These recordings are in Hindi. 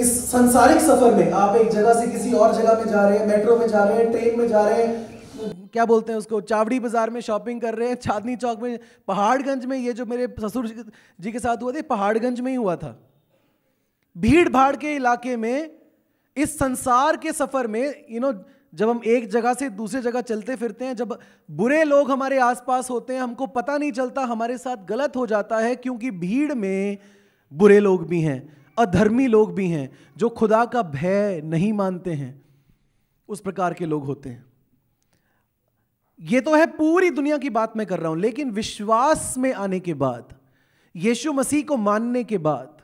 इस संसारिक सफर में आप एक जगह से किसी और जगह में जा रहे हैं मेट्रो में जा रहे हैं ट्रेन में जा रहे हैं क्या बोलते हैं उसको चावड़ी बाजार में शॉपिंग कर रहे हैं चांदनी चौक में पहाड़गंज में ये जो मेरे ससुर जी के साथ हुआ था पहाड़गंज में ही हुआ था भीड़ भाड़ के इलाके में इस संसार के सफर में यू नो जब हम एक जगह से दूसरी जगह चलते फिरते हैं जब बुरे लोग हमारे आसपास होते हैं हमको पता नहीं चलता हमारे साथ गलत हो जाता है क्योंकि भीड़ में बुरे लोग भी हैं अधर्मी लोग भी हैं जो खुदा का भय नहीं मानते हैं उस प्रकार के लोग होते हैं ये तो है पूरी दुनिया की बात मैं कर रहा हूं लेकिन विश्वास में आने के बाद यीशु मसीह को मानने के बाद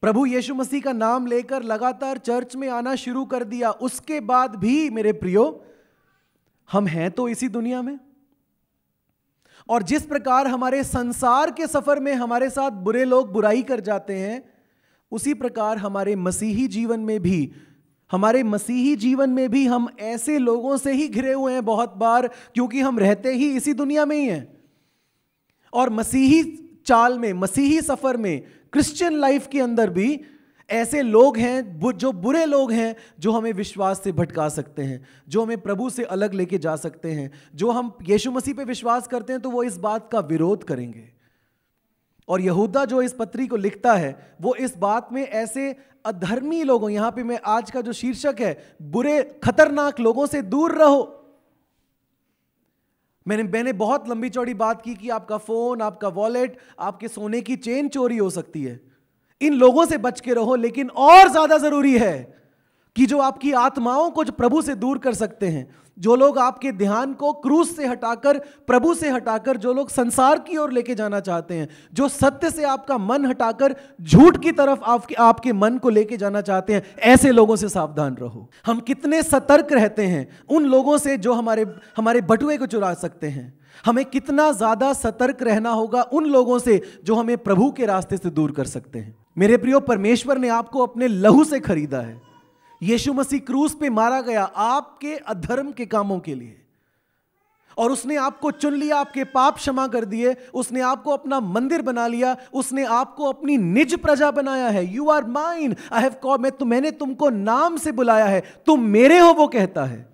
प्रभु यीशु मसीह का नाम लेकर लगातार चर्च में आना शुरू कर दिया उसके बाद भी मेरे प्रियो हम हैं तो इसी दुनिया में और जिस प्रकार हमारे संसार के सफर में हमारे साथ बुरे लोग बुराई कर जाते हैं उसी प्रकार हमारे मसीही जीवन में भी हमारे मसीही जीवन में भी हम ऐसे लोगों से ही घिरे हुए हैं बहुत बार क्योंकि हम रहते ही इसी दुनिया में ही हैं और मसीही चाल में मसीही सफ़र में क्रिश्चियन लाइफ के अंदर भी ऐसे लोग हैं जो बुरे लोग हैं जो हमें विश्वास से भटका सकते हैं जो हमें प्रभु से अलग लेके जा सकते हैं जो हम यीशु मसीह पे विश्वास करते हैं तो वो इस बात का विरोध करेंगे और यहूदा जो इस पत्री को लिखता है वो इस बात में ऐसे अधर्मी लोगों यहां पे मैं आज का जो शीर्षक है बुरे खतरनाक लोगों से दूर रहो मैंने मैंने बहुत लंबी चौड़ी बात की कि आपका फ़ोन आपका वॉलेट आपके सोने की चेन चोरी हो सकती है इन लोगों से बच के रहो लेकिन और ज़्यादा ज़रूरी है कि जो आपकी आत्माओं को जो प्रभु से दूर कर सकते हैं जो लोग आपके ध्यान को क्रूस से हटाकर प्रभु से हटाकर जो लोग संसार की ओर लेके जाना चाहते हैं जो सत्य से आपका मन हटाकर झूठ की तरफ आपके आपके मन को लेके जाना चाहते हैं ऐसे लोगों से सावधान रहो हम कितने सतर्क रहते हैं उन लोगों से जो हमारे हमारे बटुए को चुरा सकते हैं हमें कितना ज़्यादा सतर्क रहना होगा उन लोगों से जो हमें प्रभु के रास्ते से दूर कर सकते हैं मेरे प्रियो परमेश्वर ने आपको अपने लहू से खरीदा है यीशु मसीह क्रूस पे मारा गया आपके अधर्म के कामों के लिए और उसने आपको चुन लिया आपके पाप क्षमा कर दिए उसने आपको अपना मंदिर बना लिया उसने आपको अपनी निज प्रजा बनाया है you are mine I have call मैं मैंने तुमको नाम से बुलाया है तुम मेरे हो वो कहता है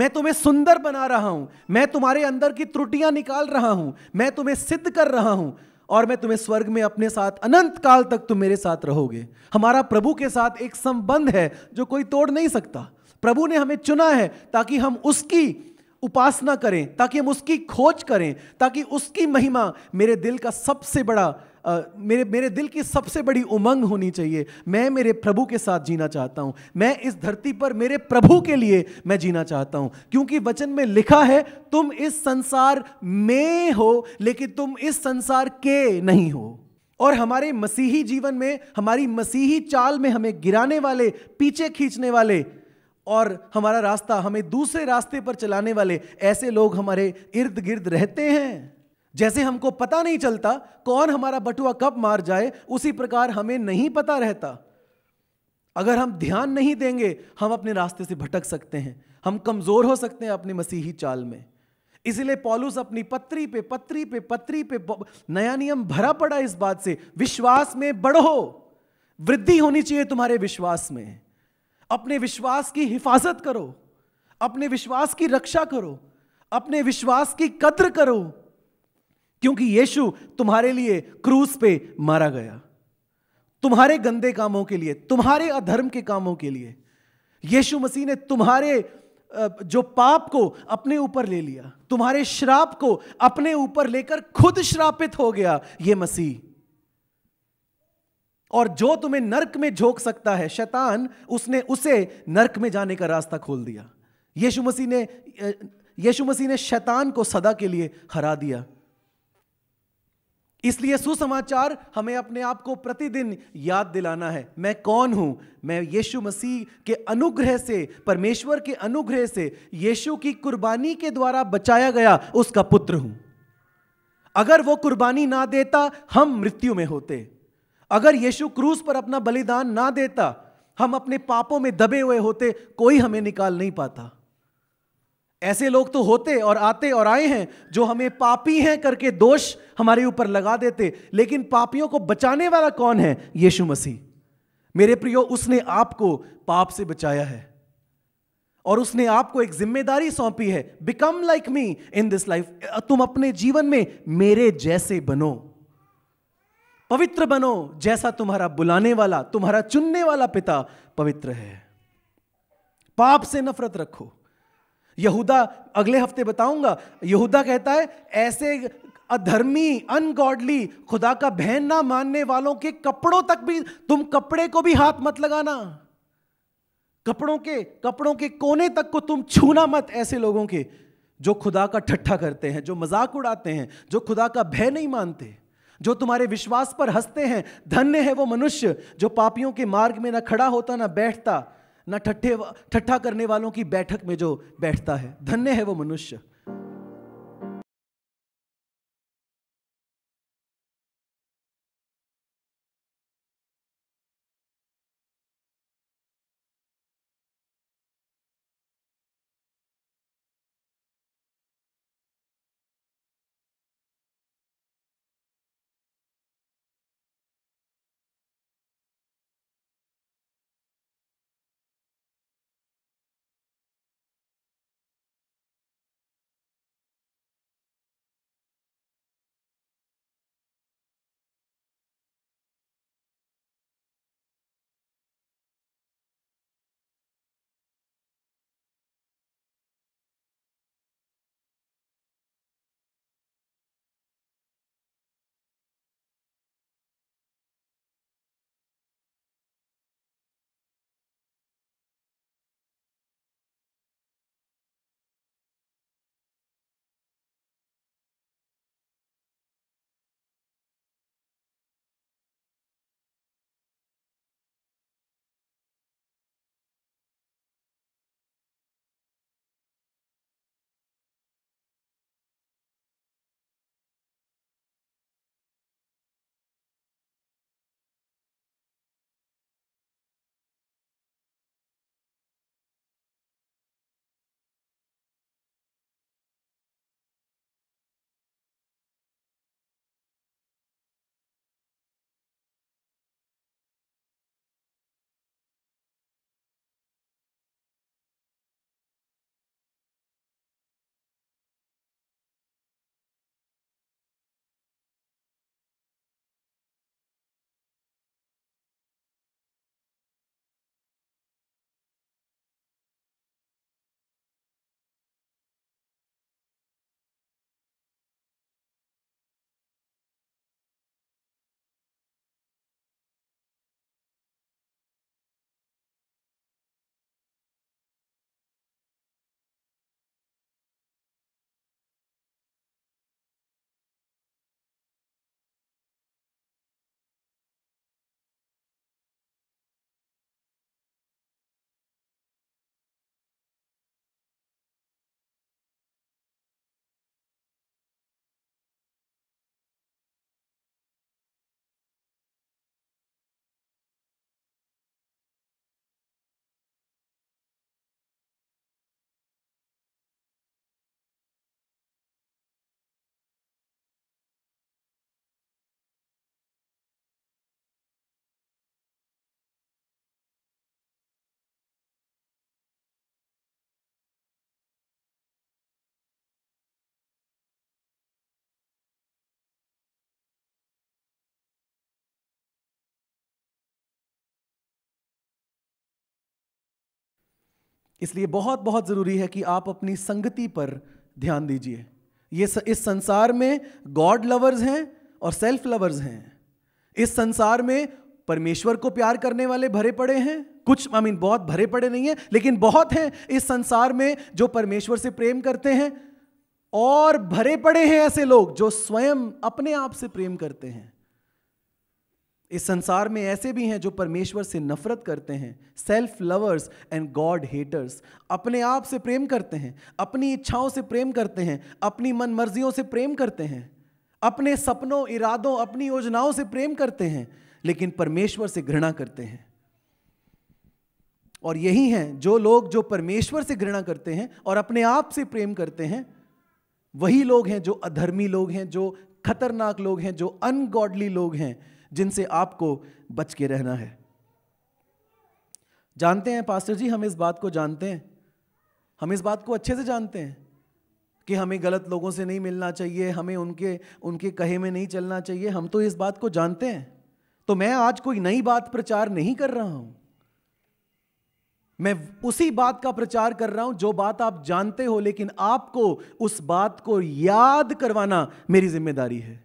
मैं तुम्हें सुंदर बना रहा हूं मैं तुम्हारे अंदर की त्रुटियां निकाल रहा हूं मैं तुम्हें सिद्ध कर रहा हूं और मैं तुम्हें स्वर्ग में अपने साथ अनंत काल तक तुम मेरे साथ रहोगे हमारा प्रभु के साथ एक संबंध है जो कोई तोड़ नहीं सकता प्रभु ने हमें चुना है ताकि हम उसकी उपासना करें ताकि हम उसकी खोज करें ताकि उसकी महिमा मेरे दिल का सबसे बड़ा मेरे मेरे दिल की सबसे बड़ी उमंग होनी चाहिए मैं मेरे प्रभु के साथ जीना चाहता हूँ मैं इस धरती पर मेरे प्रभु के लिए मैं जीना चाहता हूँ क्योंकि वचन में लिखा है तुम इस संसार में हो लेकिन तुम इस संसार के नहीं हो और हमारे मसीही जीवन में हमारी मसीही चाल में हमें गिराने वाले पीछे खींचने वाले और हमारा रास्ता हमें दूसरे रास्ते पर चलाने वाले ऐसे लोग हमारे इर्द गिर्द रहते हैं जैसे हमको पता नहीं चलता कौन हमारा बटुआ कब मार जाए उसी प्रकार हमें नहीं पता रहता अगर हम ध्यान नहीं देंगे हम अपने रास्ते से भटक सकते हैं हम कमज़ोर हो सकते हैं अपनी मसीही चाल में इसलिए पॉलुस अपनी पत्री पे पत्री पे पत्री पे नया नियम भरा पड़ा इस बात से विश्वास में बढ़ो वृद्धि होनी चाहिए तुम्हारे विश्वास में अपने विश्वास की हिफाजत करो अपने विश्वास की रक्षा करो अपने विश्वास की कद्र करो क्योंकि यीशु तुम्हारे लिए क्रूस पे मारा गया तुम्हारे गंदे कामों के लिए तुम्हारे अधर्म के कामों के लिए यीशु मसीह ने तुम्हारे जो पाप को अपने ऊपर ले लिया तुम्हारे श्राप को अपने ऊपर लेकर खुद श्रापित हो गया ये मसीह और जो तुम्हें नरक में झोंक सकता है शैतान उसने उसे नरक में जाने का रास्ता खोल दिया यीशु मसीह ने यीशु मसीह ने शैतान को सदा के लिए हरा दिया इसलिए सुसमाचार हमें अपने आप को प्रतिदिन याद दिलाना है मैं कौन हूं मैं यीशु मसीह के अनुग्रह से परमेश्वर के अनुग्रह से यीशु की कुर्बानी के द्वारा बचाया गया उसका पुत्र हूं अगर वो कुर्बानी ना देता हम मृत्यु में होते अगर यीशु क्रूस पर अपना बलिदान ना देता हम अपने पापों में दबे हुए होते कोई हमें निकाल नहीं पाता ऐसे लोग तो होते और आते और आए हैं जो हमें पापी हैं करके दोष हमारे ऊपर लगा देते लेकिन पापियों को बचाने वाला कौन है यीशु मसीह मेरे प्रियो उसने आपको पाप से बचाया है और उसने आपको एक जिम्मेदारी सौंपी है become like me in this life तुम अपने जीवन में मेरे जैसे बनो पवित्र बनो जैसा तुम्हारा बुलाने वाला तुम्हारा चुनने वाला पिता पवित्र है पाप से नफरत रखो यहूदा अगले हफ्ते बताऊंगा यहूदा कहता है ऐसे अधर्मी अनगॉडली खुदा का बहन ना मानने वालों के कपड़ों तक भी तुम कपड़े को भी हाथ मत लगाना कपड़ों के कपड़ों के कोने तक को तुम छूना मत ऐसे लोगों के जो खुदा का ठट्ठा करते हैं जो मजाक उड़ाते हैं जो खुदा का भय नहीं मानते जो तुम्हारे विश्वास पर हंसते हैं धन्य है वो मनुष्य जो पापियों के मार्ग में ना खड़ा होता ना बैठता न ठट्ठे ठट्ठा करने वालों की बैठक में जो बैठता है धन्य है वो मनुष्य इसलिए बहुत बहुत ज़रूरी है कि आप अपनी संगति पर ध्यान दीजिए ये इस संसार में गॉड लवर्स हैं और सेल्फ लवर्स हैं इस संसार में परमेश्वर को प्यार करने वाले भरे पड़े हैं कुछ आई I मीन mean, बहुत भरे पड़े नहीं हैं लेकिन बहुत हैं इस संसार में जो परमेश्वर से प्रेम करते हैं और भरे पड़े हैं ऐसे लोग जो स्वयं अपने आप से प्रेम करते हैं इस संसार में ऐसे भी हैं जो परमेश्वर से नफरत करते हैं self lovers and god haters अपने आप से प्रेम करते हैं अपनी इच्छाओं से प्रेम करते हैं अपनी मन मर्जियों से प्रेम करते हैं अपने सपनों इरादों अपनी योजनाओं से प्रेम करते हैं लेकिन परमेश्वर से घृणा करते हैं और यही हैं जो लोग जो परमेश्वर से घृणा करते हैं और अपने आप से प्रेम करते हैं वही लोग हैं जो अधर्मी लोग हैं जो खतरनाक लोग हैं जो अनगॉडली लोग हैं जिनसे आपको बच के रहना है जानते हैं पास्टर जी हम इस बात को जानते हैं हम इस बात को अच्छे से जानते हैं कि हमें गलत लोगों से नहीं मिलना चाहिए हमें उनके उनके कहे में नहीं चलना चाहिए हम तो इस बात को जानते हैं तो मैं आज कोई नई बात प्रचार नहीं कर रहा हूं मैं उसी बात का प्रचार कर रहा हूं जो बात आप जानते हो लेकिन आपको उस बात को याद करवाना मेरी जिम्मेदारी है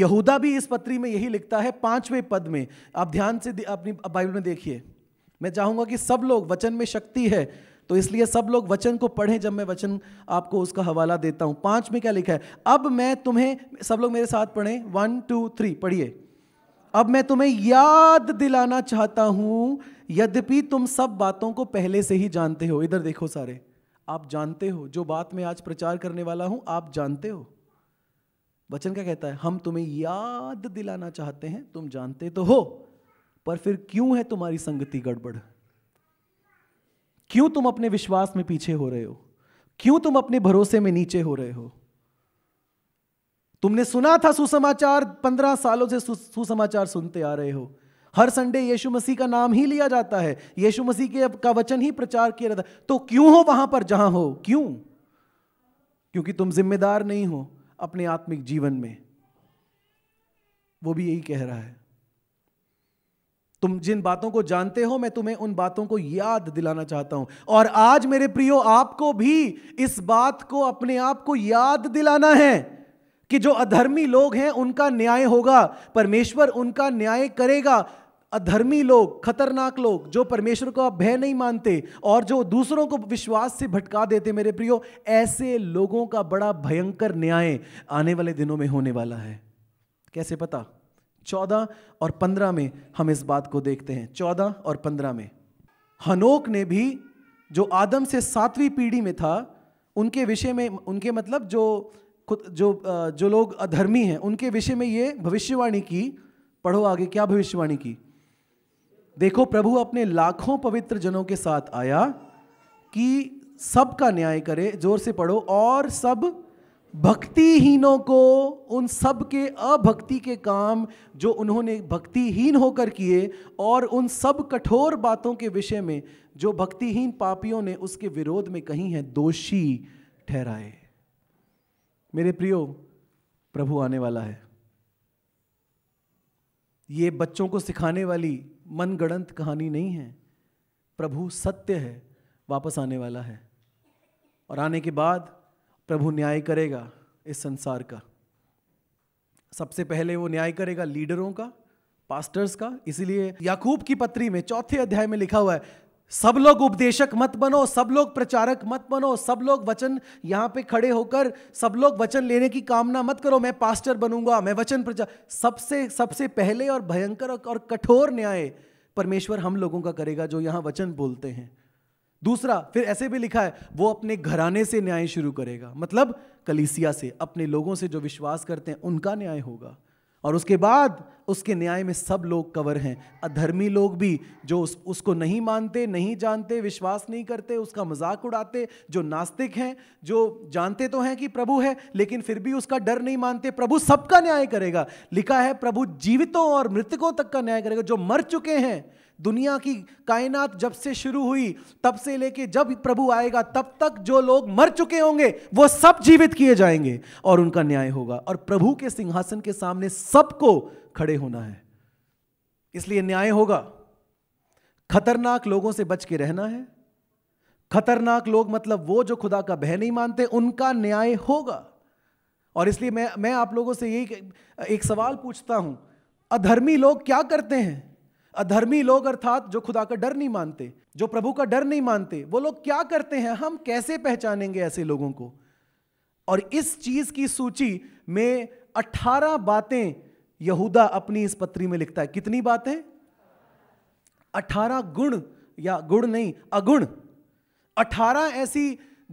यहूदा भी इस पत्री में यही लिखता है पांचवें पद में आप ध्यान से अपनी बाइबल में देखिए मैं चाहूंगा कि सब लोग वचन में शक्ति है तो इसलिए सब लोग वचन को पढ़ें जब मैं वचन आपको उसका हवाला देता हूं पांच में क्या लिखा है अब मैं तुम्हें सब लोग मेरे साथ पढ़ें वन टू थ्री पढ़िए अब मैं तुम्हें याद दिलाना चाहता हूं यद्यपि तुम सब बातों को पहले से ही जानते हो इधर देखो सारे आप जानते हो जो बात मैं आज प्रचार करने वाला हूं आप जानते हो वचन क्या कहता है हम तुम्हें याद दिलाना चाहते हैं तुम जानते तो हो पर फिर क्यों है तुम्हारी संगति गड़बड़ क्यों तुम अपने विश्वास में पीछे हो रहे हो क्यों तुम अपने भरोसे में नीचे हो रहे हो तुमने सुना था सुसमाचार पंद्रह सालों से सुसमाचार सुनते आ रहे हो हर संडे यीशु मसीह का नाम ही लिया जाता है यीशु मसीह के का वचन ही प्रचार किया जाता है तो क्यों हो वहां पर जहां हो क्यों क्योंकि तुम जिम्मेदार नहीं हो अपने आत्मिक जीवन में वो भी यही कह रहा है तुम जिन बातों को जानते हो मैं तुम्हें उन बातों को याद दिलाना चाहता हूं और आज मेरे प्रियो आपको भी इस बात को अपने आप को याद दिलाना है कि जो अधर्मी लोग हैं उनका न्याय होगा परमेश्वर उनका न्याय करेगा अधर्मी लोग खतरनाक लोग जो परमेश्वर को आप भय नहीं मानते और जो दूसरों को विश्वास से भटका देते मेरे प्रियो ऐसे लोगों का बड़ा भयंकर न्याय आने वाले दिनों में होने वाला है कैसे पता चौदह और पंद्रह में हम इस बात को देखते हैं चौदह और पंद्रह में हनोक ने भी जो आदम से सातवीं पीढ़ी में था उनके विषय में उनके मतलब जो जो जो लोग अधर्मी हैं उनके विषय में ये भविष्यवाणी की पढ़ो आगे क्या भविष्यवाणी की देखो प्रभु अपने लाखों पवित्र जनों के साथ आया कि सबका न्याय करे जोर से पढ़ो और सब भक्तिहीनों को उन सब के अभक्ति के काम जो उन्होंने भक्तिहीन होकर किए और उन सब कठोर बातों के विषय में जो भक्तिहीन पापियों ने उसके विरोध में कही हैं दोषी ठहराए मेरे प्रियो प्रभु आने वाला है ये बच्चों को सिखाने वाली मनगणंत कहानी नहीं है प्रभु सत्य है वापस आने वाला है और आने के बाद प्रभु न्याय करेगा इस संसार का सबसे पहले वो न्याय करेगा लीडरों का पास्टर्स का इसीलिए याकूब की पत्री में चौथे अध्याय में लिखा हुआ है सब लोग उपदेशक मत बनो सब लोग प्रचारक मत बनो सब लोग वचन यहां पे खड़े होकर सब लोग वचन लेने की कामना मत करो मैं पास्टर बनूंगा मैं वचन प्रचार सबसे सबसे पहले और भयंकर और कठोर न्याय परमेश्वर हम लोगों का करेगा जो यहां वचन बोलते हैं दूसरा फिर ऐसे भी लिखा है वो अपने घराने से न्याय शुरू करेगा मतलब कलीसिया से अपने लोगों से जो विश्वास करते हैं उनका न्याय होगा और उसके बाद उसके न्याय में सब लोग कवर हैं अधर्मी लोग भी जो उस, उसको नहीं मानते नहीं जानते विश्वास नहीं करते उसका मजाक उड़ाते जो नास्तिक हैं जो जानते तो हैं कि प्रभु है लेकिन फिर भी उसका डर नहीं मानते प्रभु सबका न्याय करेगा लिखा है प्रभु जीवितों और मृतकों तक का न्याय करेगा जो मर चुके हैं दुनिया की कायनात जब से शुरू हुई तब से लेके जब प्रभु आएगा तब तक जो लोग मर चुके होंगे वो सब जीवित किए जाएंगे और उनका न्याय होगा और प्रभु के सिंहासन के सामने सबको खड़े होना है इसलिए न्याय होगा खतरनाक लोगों से बच के रहना है खतरनाक लोग मतलब वो जो खुदा का भय नहीं मानते उनका न्याय होगा और इसलिए मैं मैं आप लोगों से यही एक सवाल पूछता हूं अधर्मी लोग क्या करते हैं अधर्मी लोग अर्थात जो खुदा का डर नहीं मानते जो प्रभु का डर नहीं मानते वो लोग क्या करते हैं हम कैसे पहचानेंगे ऐसे लोगों को और इस चीज की सूची में 18 बातें यहूदा अपनी इस पत्री में लिखता है कितनी बातें 18 गुण या गुण नहीं अगुण 18 ऐसी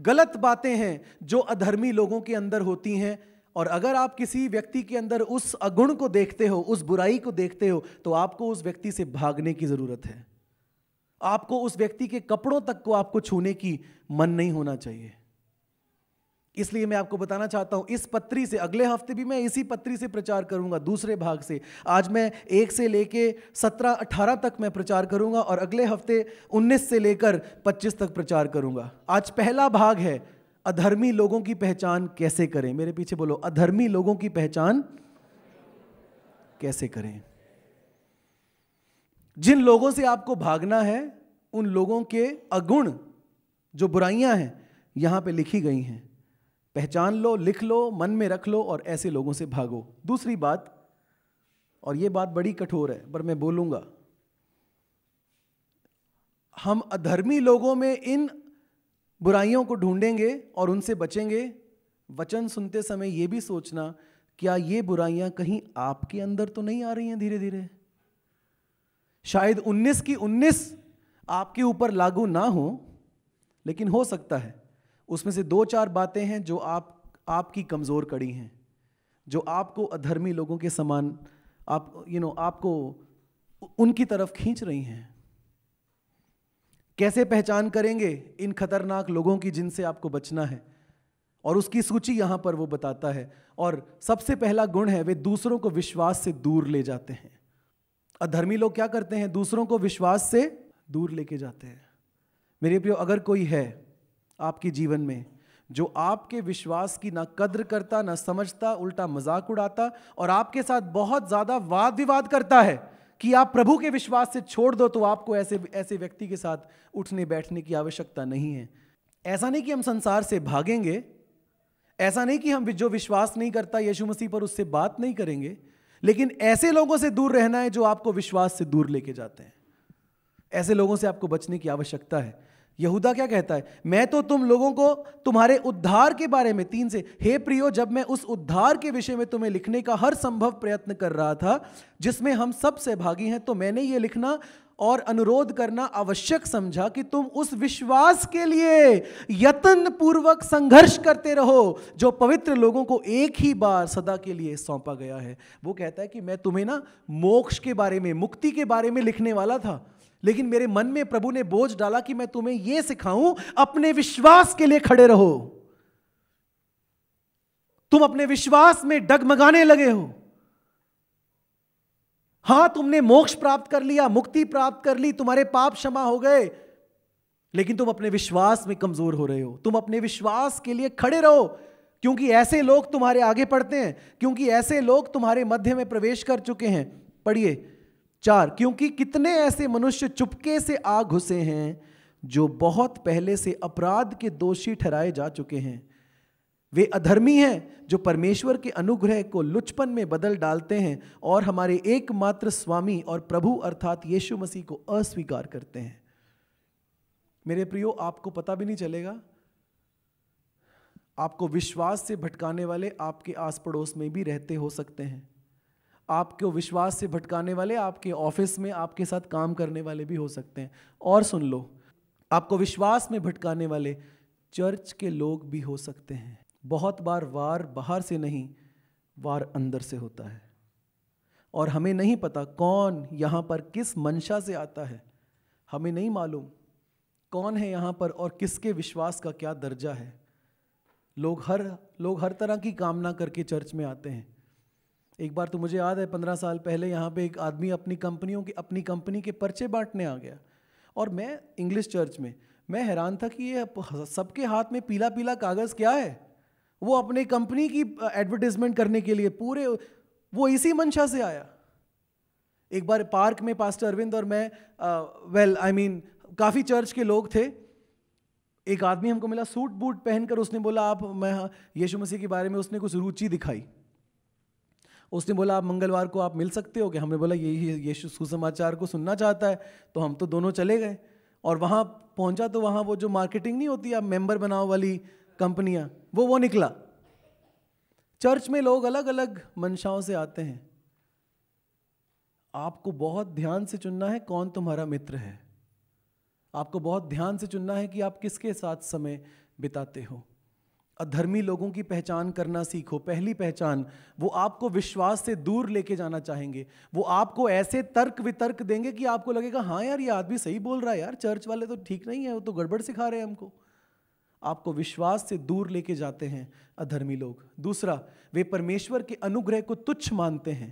गलत बातें हैं जो अधर्मी लोगों के अंदर होती हैं और अगर आप किसी व्यक्ति के अंदर उस अगुण को देखते हो उस बुराई को देखते हो तो आपको उस व्यक्ति से भागने की ज़रूरत है आपको उस व्यक्ति के कपड़ों तक को आपको छूने की मन नहीं होना चाहिए इसलिए मैं आपको बताना चाहता हूं इस पत्री से अगले हफ्ते भी मैं इसी पत्री से प्रचार करूंगा दूसरे भाग से आज मैं एक से लेके सत्रह अठारह तक मैं प्रचार करूंगा और अगले हफ्ते उन्नीस से लेकर पच्चीस तक प्रचार करूंगा आज पहला भाग है अधर्मी लोगों की पहचान कैसे करें मेरे पीछे बोलो अधर्मी लोगों की पहचान कैसे करें जिन लोगों से आपको भागना है उन लोगों के अगुण जो बुराइयां हैं यहां पे लिखी गई हैं पहचान लो लिख लो मन में रख लो और ऐसे लोगों से भागो दूसरी बात और ये बात बड़ी कठोर है पर मैं बोलूंगा हम अधर्मी लोगों में इन बुराइयों को ढूंढेंगे और उनसे बचेंगे वचन सुनते समय ये भी सोचना क्या ये बुराइयां कहीं आपके अंदर तो नहीं आ रही हैं धीरे धीरे शायद 19 की 19 आपके ऊपर लागू ना हो लेकिन हो सकता है उसमें से दो चार बातें हैं जो आप आपकी कमज़ोर कड़ी हैं जो आपको अधर्मी लोगों के समान आप यू you नो know, आपको उनकी तरफ खींच रही हैं कैसे पहचान करेंगे इन खतरनाक लोगों की जिनसे आपको बचना है और उसकी सूची यहां पर वो बताता है और सबसे पहला गुण है वे दूसरों को विश्वास से दूर ले जाते हैं अधर्मी लोग क्या करते हैं दूसरों को विश्वास से दूर लेके जाते हैं मेरे प्रियो अगर कोई है आपके जीवन में जो आपके विश्वास की ना कद्र करता ना समझता उल्टा मजाक उड़ाता और आपके साथ बहुत ज़्यादा वाद विवाद करता है कि आप प्रभु के विश्वास से छोड़ दो तो आपको ऐसे ऐसे व्यक्ति के साथ उठने बैठने की आवश्यकता नहीं है ऐसा नहीं कि हम संसार से भागेंगे ऐसा नहीं कि हम जो विश्वास नहीं करता यीशु मसीह पर उससे बात नहीं करेंगे लेकिन ऐसे लोगों से दूर रहना है जो आपको विश्वास से दूर लेके जाते हैं ऐसे लोगों से आपको बचने की आवश्यकता है यहूदा क्या कहता है मैं तो तुम लोगों को तुम्हारे उद्धार के बारे में तीन से हे प्रियो जब मैं उस उद्धार के विषय में तुम्हें लिखने का हर संभव प्रयत्न कर रहा था जिसमें हम सब सहभागी हैं तो मैंने ये लिखना और अनुरोध करना आवश्यक समझा कि तुम उस विश्वास के लिए यत्न पूर्वक संघर्ष करते रहो जो पवित्र लोगों को एक ही बार सदा के लिए सौंपा गया है वो कहता है कि मैं तुम्हें ना मोक्ष के बारे में मुक्ति के बारे में लिखने वाला था लेकिन मेरे मन में प्रभु ने बोझ डाला कि मैं तुम्हें यह सिखाऊं अपने विश्वास के लिए खड़े रहो तुम अपने विश्वास में डगमगाने लगे हो हां तुमने मोक्ष प्राप्त कर लिया मुक्ति प्राप्त कर ली तुम्हारे पाप क्षमा हो गए लेकिन तुम अपने विश्वास में कमजोर हो रहे हो तुम अपने विश्वास के लिए खड़े रहो क्योंकि ऐसे लोग तुम्हारे आगे पढ़ते हैं क्योंकि ऐसे लोग तुम्हारे मध्य में प्रवेश कर चुके हैं पढ़िए चार क्योंकि कितने ऐसे मनुष्य चुपके से आ घुसे हैं जो बहुत पहले से अपराध के दोषी ठहराए जा चुके हैं वे अधर्मी हैं जो परमेश्वर के अनुग्रह को लुचपन में बदल डालते हैं और हमारे एकमात्र स्वामी और प्रभु अर्थात यीशु मसीह को अस्वीकार करते हैं मेरे प्रियो आपको पता भी नहीं चलेगा आपको विश्वास से भटकाने वाले आपके आस पड़ोस में भी रहते हो सकते हैं आपको विश्वास से भटकाने वाले आपके ऑफिस में आपके साथ काम करने वाले भी हो सकते हैं और सुन लो आपको विश्वास में भटकाने वाले चर्च के लोग भी हो सकते हैं बहुत बार वार बाहर से नहीं वार अंदर से होता है और हमें नहीं पता कौन यहाँ पर किस मंशा से आता है हमें नहीं मालूम कौन है यहाँ पर और किसके विश्वास का क्या दर्जा है लोग हर लोग हर तरह की कामना करके चर्च में आते हैं एक बार तो मुझे याद है पंद्रह साल पहले यहाँ पे एक आदमी अपनी कंपनियों की अपनी कंपनी के पर्चे बांटने आ गया और मैं इंग्लिश चर्च में मैं हैरान था कि ये सबके हाथ में पीला पीला कागज़ क्या है वो अपने कंपनी की एडवर्टीजमेंट करने के लिए पूरे वो इसी मंशा से आया एक बार पार्क में पास्टर अरविंद और मैं वेल आई मीन काफ़ी चर्च के लोग थे एक आदमी हमको मिला सूट बूट पहनकर उसने बोला आप मैं यीशु मसीह के बारे में उसने कुछ रुचि दिखाई उसने बोला आप मंगलवार को आप मिल सकते हो कि हमने बोला ये ये सुसमाचार को सुनना चाहता है तो हम तो दोनों चले गए और वहाँ पहुँचा तो वहाँ वो जो मार्केटिंग नहीं होती आप मेंबर बनाओ वाली कंपनियाँ वो वो निकला चर्च में लोग अलग अलग मंशाओं से आते हैं आपको बहुत ध्यान से चुनना है कौन तुम्हारा मित्र है आपको बहुत ध्यान से चुनना है कि आप किसके साथ समय बिताते हो अधर्मी लोगों की पहचान करना सीखो पहली पहचान वो आपको विश्वास से दूर लेके जाना चाहेंगे वो आपको ऐसे तर्क वितर्क देंगे कि आपको लगेगा हाँ यार ये आदमी सही बोल रहा है यार चर्च वाले तो ठीक नहीं है वो तो गड़बड़ सिखा रहे हैं हमको आपको विश्वास से दूर लेके जाते हैं अधर्मी लोग दूसरा वे परमेश्वर के अनुग्रह को तुच्छ मानते हैं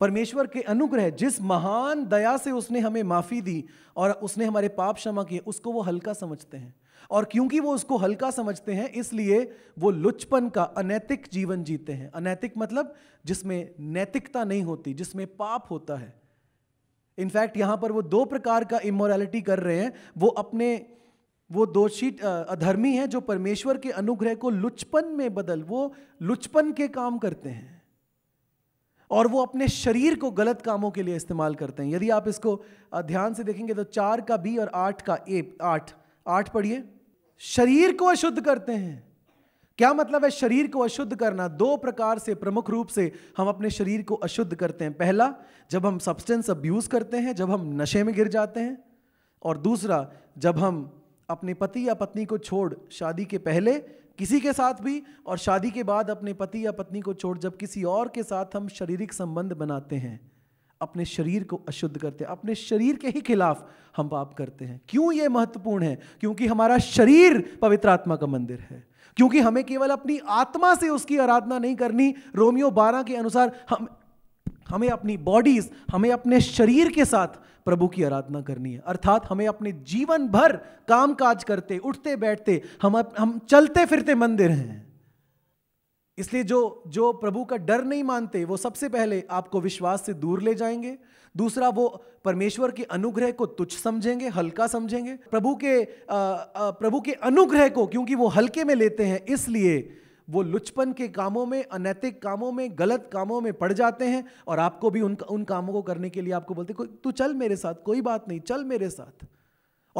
परमेश्वर के अनुग्रह जिस महान दया से उसने हमें माफ़ी दी और उसने हमारे पाप क्षमा किए उसको वो हल्का समझते हैं और क्योंकि वो उसको हल्का समझते हैं इसलिए वो लुचपन का अनैतिक जीवन जीते हैं अनैतिक मतलब जिसमें नैतिकता नहीं होती जिसमें पाप होता है इनफैक्ट यहां पर वो दो प्रकार का इमोरालिटी कर रहे हैं वो अपने वो दोषी अधर्मी हैं जो परमेश्वर के अनुग्रह को लुचपन में बदल वो लुचपन के काम करते हैं और वो अपने शरीर को गलत कामों के लिए इस्तेमाल करते हैं यदि आप इसको ध्यान से देखेंगे तो चार का बी और आठ का ए आठ आठ पढ़िए शरीर को अशुद्ध करते हैं क्या मतलब है शरीर को अशुद्ध करना दो प्रकार से प्रमुख रूप से हम अपने शरीर को अशुद्ध करते हैं पहला जब हम सब्सटेंस अब्यूज करते हैं जब हम नशे में गिर जाते हैं और दूसरा जब हम अपने पति या पत्नी को छोड़ शादी के पहले किसी के साथ भी और शादी के बाद अपने पति या पत्नी को छोड़ जब किसी और के साथ हम शारीरिक संबंध बनाते हैं अपने शरीर को अशुद्ध करते हैं अपने शरीर के ही खिलाफ हम पाप करते हैं क्यों ये महत्वपूर्ण है क्योंकि हमारा शरीर पवित्र आत्मा का मंदिर है क्योंकि हमें केवल अपनी आत्मा से उसकी आराधना नहीं करनी रोमियो बारह के अनुसार हम हमें अपनी बॉडीज हमें अपने शरीर के साथ प्रभु की आराधना करनी है अर्थात हमें अपने जीवन भर काम काज करते उठते बैठते हम हम चलते फिरते मंदिर हैं इसलिए जो जो प्रभु का डर नहीं मानते वो सबसे पहले आपको विश्वास से दूर ले जाएंगे दूसरा वो परमेश्वर के अनुग्रह को तुच्छ समझेंगे हल्का समझेंगे प्रभु के आ, आ, प्रभु के अनुग्रह को क्योंकि वो हल्के में लेते हैं इसलिए वो लुचपन के कामों में अनैतिक कामों में गलत कामों में पड़ जाते हैं और आपको भी उन उन कामों को करने के लिए आपको बोलते तू चल मेरे साथ कोई बात नहीं चल मेरे साथ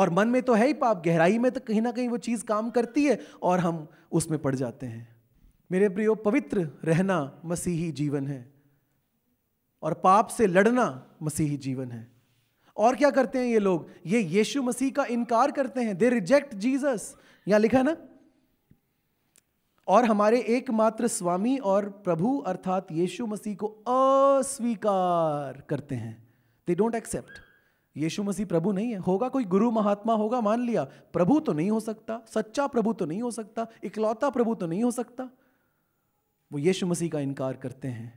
और मन में तो है ही पाप गहराई में तो कहीं ना कहीं वो चीज़ काम करती है और हम उसमें पड़ जाते हैं मेरे प्रियो पवित्र रहना मसीही जीवन है और पाप से लड़ना मसीही जीवन है और क्या करते हैं ये लोग ये यीशु मसीह का इनकार करते हैं दे रिजेक्ट जीसस यहां लिखा ना और हमारे एकमात्र स्वामी और प्रभु अर्थात यीशु मसीह को अस्वीकार करते हैं दे डोंट एक्सेप्ट यीशु मसीह प्रभु नहीं है होगा कोई गुरु महात्मा होगा मान लिया प्रभु तो नहीं हो सकता सच्चा प्रभु तो नहीं हो सकता इकलौता प्रभु तो नहीं हो सकता वो यीशु मसीह का इनकार करते हैं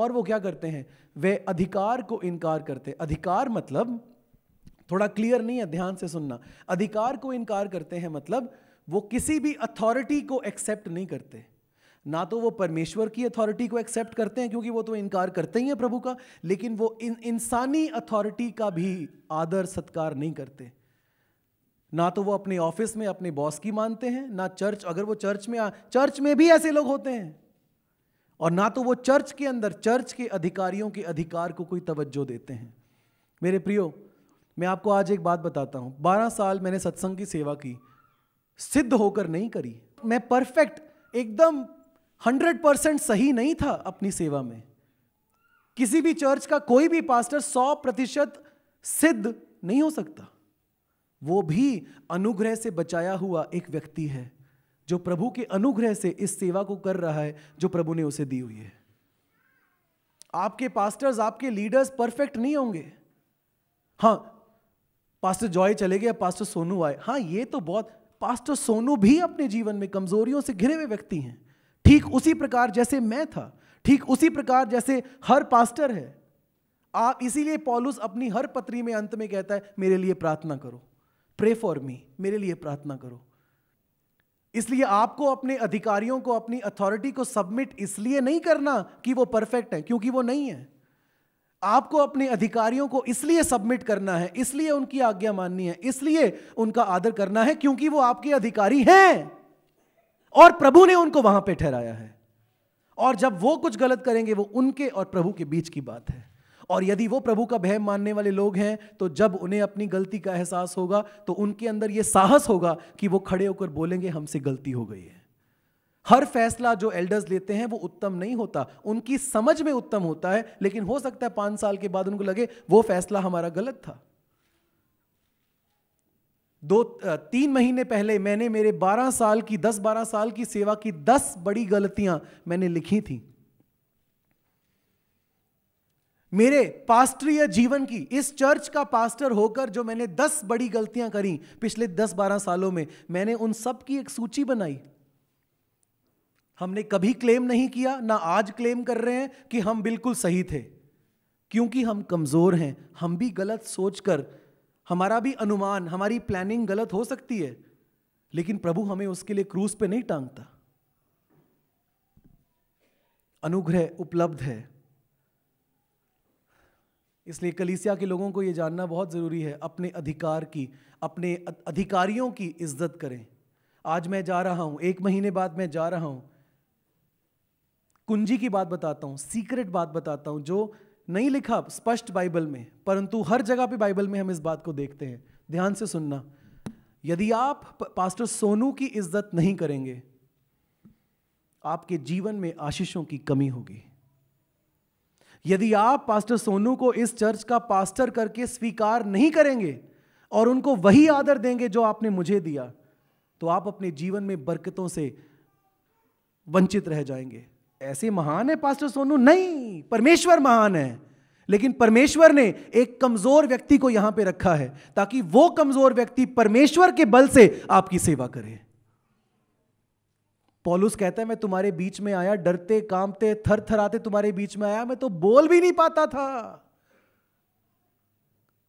और वो क्या करते हैं वे अधिकार को इनकार करते अधिकार मतलब थोड़ा क्लियर नहीं है ध्यान से सुनना अधिकार को इनकार करते हैं मतलब वो किसी भी अथॉरिटी को एक्सेप्ट नहीं करते ना तो वो परमेश्वर की अथॉरिटी को एक्सेप्ट करते हैं क्योंकि वो तो इनकार करते ही हैं प्रभु का लेकिन वो इन इंसानी अथॉरिटी का भी आदर सत्कार नहीं करते ना तो वो अपने ऑफिस में अपने बॉस की मानते हैं ना चर्च अगर वो चर्च में आ, चर्च में भी ऐसे लोग होते हैं और ना तो वो चर्च के अंदर चर्च के अधिकारियों के अधिकार को कोई तवज्जो देते हैं मेरे प्रियो मैं आपको आज एक बात बताता हूँ बारह साल मैंने सत्संग की सेवा की सिद्ध होकर नहीं करी मैं परफेक्ट एकदम हंड्रेड परसेंट सही नहीं था अपनी सेवा में किसी भी चर्च का कोई भी पास्टर सौ प्रतिशत सिद्ध नहीं हो सकता वो भी अनुग्रह से बचाया हुआ एक व्यक्ति है जो प्रभु के अनुग्रह से इस सेवा को कर रहा है जो प्रभु ने उसे दी हुई है आपके पास्टर्स आपके लीडर्स परफेक्ट नहीं होंगे हाँ पास्टर जॉय चले गए पास्टर सोनू आए हाँ ये तो बहुत पास्टर सोनू भी अपने जीवन में कमजोरियों से घिरे हुए व्यक्ति हैं ठीक उसी प्रकार जैसे मैं था ठीक उसी प्रकार जैसे हर पास्टर है आप इसीलिए पॉलुस अपनी हर पत्री में अंत में कहता है मेरे लिए प्रार्थना करो प्रे फॉर मी मेरे लिए प्रार्थना करो इसलिए आपको अपने अधिकारियों को अपनी अथॉरिटी को सबमिट इसलिए नहीं करना कि वो परफेक्ट है क्योंकि वो नहीं है आपको अपने अधिकारियों को इसलिए सबमिट करना है इसलिए उनकी आज्ञा माननी है इसलिए उनका आदर करना है क्योंकि वो आपके अधिकारी हैं और प्रभु ने उनको वहां पे ठहराया है और जब वो कुछ गलत करेंगे वो उनके और प्रभु के बीच की बात है और यदि वो प्रभु का भय मानने वाले लोग हैं तो जब उन्हें अपनी गलती का एहसास होगा तो उनके अंदर ये साहस होगा कि वो खड़े होकर बोलेंगे हमसे गलती हो गई है हर फैसला जो एल्डर्स लेते हैं वो उत्तम नहीं होता उनकी समझ में उत्तम होता है लेकिन हो सकता है पांच साल के बाद उनको लगे वो फैसला हमारा गलत था दो तीन महीने पहले मैंने मेरे 12 साल की 10-12 साल की सेवा की 10 बड़ी गलतियां मैंने लिखी थी मेरे पास्ट्रीय जीवन की इस चर्च का पास्टर होकर जो मैंने दस बड़ी गलतियां करी पिछले दस बारह सालों में मैंने उन सब की एक सूची बनाई हमने कभी क्लेम नहीं किया ना आज क्लेम कर रहे हैं कि हम बिल्कुल सही थे क्योंकि हम कमज़ोर हैं हम भी गलत सोचकर हमारा भी अनुमान हमारी प्लानिंग गलत हो सकती है लेकिन प्रभु हमें उसके लिए क्रूज पे नहीं टांगता अनुग्रह उपलब्ध है इसलिए कलीसिया के लोगों को ये जानना बहुत ज़रूरी है अपने अधिकार की अपने अधिकारियों की इज्जत करें आज मैं जा रहा हूँ एक महीने बाद मैं जा रहा हूँ कुंजी की बात बताता हूँ सीक्रेट बात बताता हूँ जो नहीं लिखा स्पष्ट बाइबल में परंतु हर जगह पे बाइबल में हम इस बात को देखते हैं ध्यान से सुनना यदि आप पास्टर सोनू की इज्जत नहीं करेंगे आपके जीवन में आशीषों की कमी होगी यदि आप पास्टर सोनू को इस चर्च का पास्टर करके स्वीकार नहीं करेंगे और उनको वही आदर देंगे जो आपने मुझे दिया तो आप अपने जीवन में बरकतों से वंचित रह जाएंगे ऐसे महान है पास्टर सोनू नहीं परमेश्वर महान है लेकिन परमेश्वर ने एक कमजोर व्यक्ति को यहां पे रखा है ताकि वो कमजोर व्यक्ति परमेश्वर के बल से आपकी सेवा करे पॉलुस कहता है मैं तुम्हारे बीच में आया डरते कामते थर थराते तुम्हारे बीच में आया मैं तो बोल भी नहीं पाता था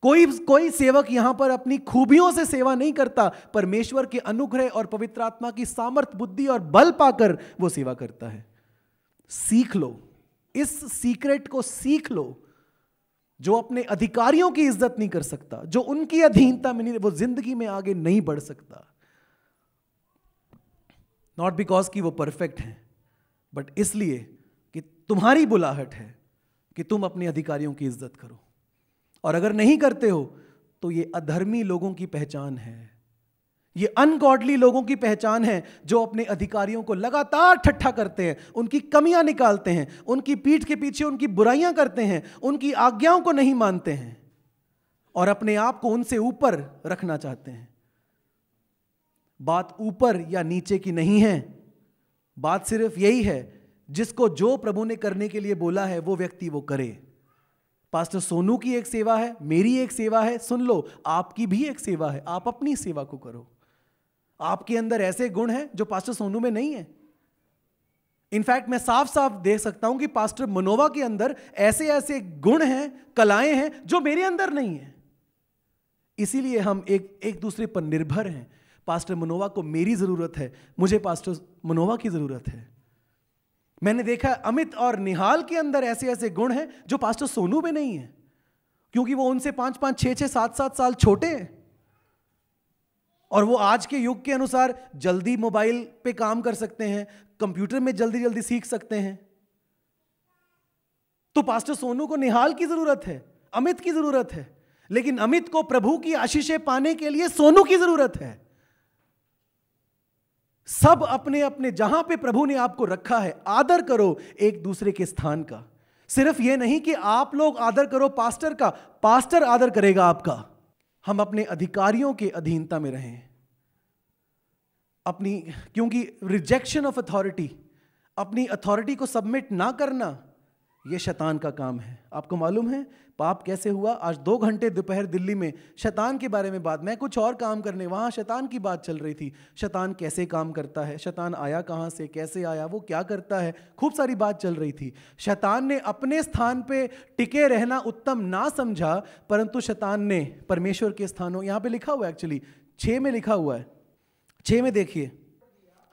कोई कोई सेवक यहां पर अपनी खूबियों से सेवा नहीं करता परमेश्वर के अनुग्रह और पवित्र आत्मा की सामर्थ बुद्धि और बल पाकर वो सेवा करता है सीख लो इस सीक्रेट को सीख लो जो अपने अधिकारियों की इज्जत नहीं कर सकता जो उनकी अधीनता में नहीं वो जिंदगी में आगे नहीं बढ़ सकता नॉट बिकॉज कि वो परफेक्ट हैं बट इसलिए कि तुम्हारी बुलाहट है कि तुम अपने अधिकारियों की इज्जत करो और अगर नहीं करते हो तो ये अधर्मी लोगों की पहचान है ये अनगॉडली लोगों की पहचान है जो अपने अधिकारियों को लगातार ठट्ठा करते हैं उनकी कमियां निकालते हैं उनकी पीठ के पीछे उनकी बुराइयां करते हैं उनकी आज्ञाओं को नहीं मानते हैं और अपने आप को उनसे ऊपर रखना चाहते हैं बात ऊपर या नीचे की नहीं है बात सिर्फ यही है जिसको जो प्रभु ने करने के लिए बोला है वो व्यक्ति वो करे पास्टर सोनू की एक सेवा है मेरी एक सेवा है सुन लो आपकी भी एक सेवा है आप अपनी सेवा को करो आपके अंदर ऐसे गुण हैं जो पास्टर सोनू में नहीं है इनफैक्ट मैं साफ साफ देख सकता हूं कि पास्टर मनोवा के अंदर ऐसे ऐसे गुण हैं कलाएं हैं जो मेरे अंदर नहीं है इसीलिए हम एक एक दूसरे पर निर्भर हैं पास्टर मनोवा को मेरी ज़रूरत है मुझे पास्टर मनोवा की ज़रूरत है मैंने देखा अमित और निहाल के अंदर ऐसे ऐसे गुण हैं जो पास्टर सोनू में नहीं है क्योंकि वो उनसे पांच पांच छह छह सात सात साल छोटे हैं और वो आज के युग के अनुसार जल्दी मोबाइल पे काम कर सकते हैं कंप्यूटर में जल्दी जल्दी सीख सकते हैं तो पास्टर सोनू को निहाल की ज़रूरत है अमित की ज़रूरत है लेकिन अमित को प्रभु की आशीषें पाने के लिए सोनू की ज़रूरत है सब अपने अपने जहां पे प्रभु ने आपको रखा है आदर करो एक दूसरे के स्थान का सिर्फ यह नहीं कि आप लोग आदर करो पास्टर का पास्टर आदर करेगा आपका हम अपने अधिकारियों के अधीनता में रहें अपनी क्योंकि रिजेक्शन ऑफ अथॉरिटी अपनी अथॉरिटी को सबमिट ना करना ये शैतान का काम है आपको मालूम है पाप कैसे हुआ आज दो घंटे दोपहर दिल्ली में शैतान के बारे में बात मैं कुछ और काम करने वहाँ शैतान की बात चल रही थी शैतान कैसे काम करता है शैतान आया कहाँ से कैसे आया वो क्या करता है खूब सारी बात चल रही थी शैतान ने अपने स्थान पे टिके रहना उत्तम ना समझा परंतु शैतान ने परमेश्वर के स्थानों यहाँ पर लिखा हुआ है एक्चुअली छः में लिखा हुआ है छः में देखिए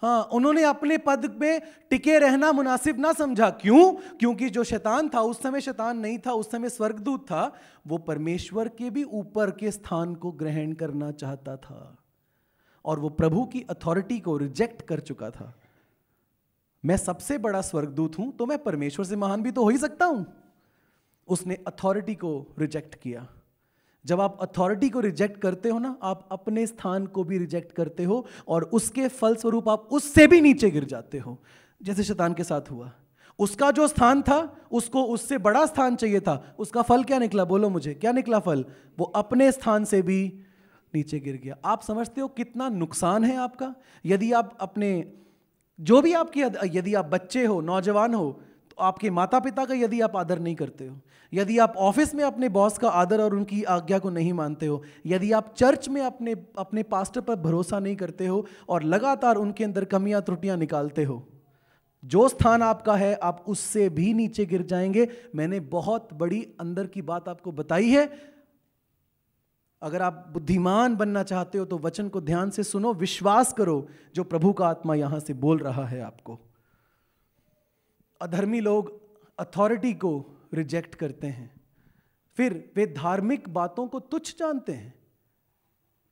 हाँ उन्होंने अपने पद में टिके रहना मुनासिब ना समझा क्यों क्योंकि जो शैतान था उस समय शैतान नहीं था उस समय स्वर्गदूत था वो परमेश्वर के भी ऊपर के स्थान को ग्रहण करना चाहता था और वो प्रभु की अथॉरिटी को रिजेक्ट कर चुका था मैं सबसे बड़ा स्वर्गदूत हूं तो मैं परमेश्वर से महान भी तो हो ही सकता हूं उसने अथॉरिटी को रिजेक्ट किया जब आप अथॉरिटी को रिजेक्ट करते हो ना आप अपने स्थान को भी रिजेक्ट करते हो और उसके फलस्वरूप आप उससे भी नीचे गिर जाते हो जैसे शैतान के साथ हुआ उसका जो स्थान था उसको उससे बड़ा स्थान चाहिए था उसका फल क्या निकला बोलो मुझे क्या निकला फल वो अपने स्थान से भी नीचे गिर गया आप समझते हो कितना नुकसान है आपका यदि आप अपने जो भी आपकी यदि आप बच्चे हो नौजवान हो आपके माता पिता का यदि आप आदर नहीं करते हो यदि आप ऑफिस में अपने बॉस का आदर और उनकी आज्ञा को नहीं मानते हो यदि आप चर्च में अपने अपने पास्टर पर भरोसा नहीं करते हो और लगातार उनके अंदर कमियां त्रुटियां निकालते हो जो स्थान आपका है आप उससे भी नीचे गिर जाएंगे मैंने बहुत बड़ी अंदर की बात आपको बताई है अगर आप बुद्धिमान बनना चाहते हो तो वचन को ध्यान से सुनो विश्वास करो जो प्रभु का आत्मा यहां से बोल रहा है आपको अधर्मी लोग अथॉरिटी को रिजेक्ट करते हैं फिर वे धार्मिक बातों को तुच्छ जानते हैं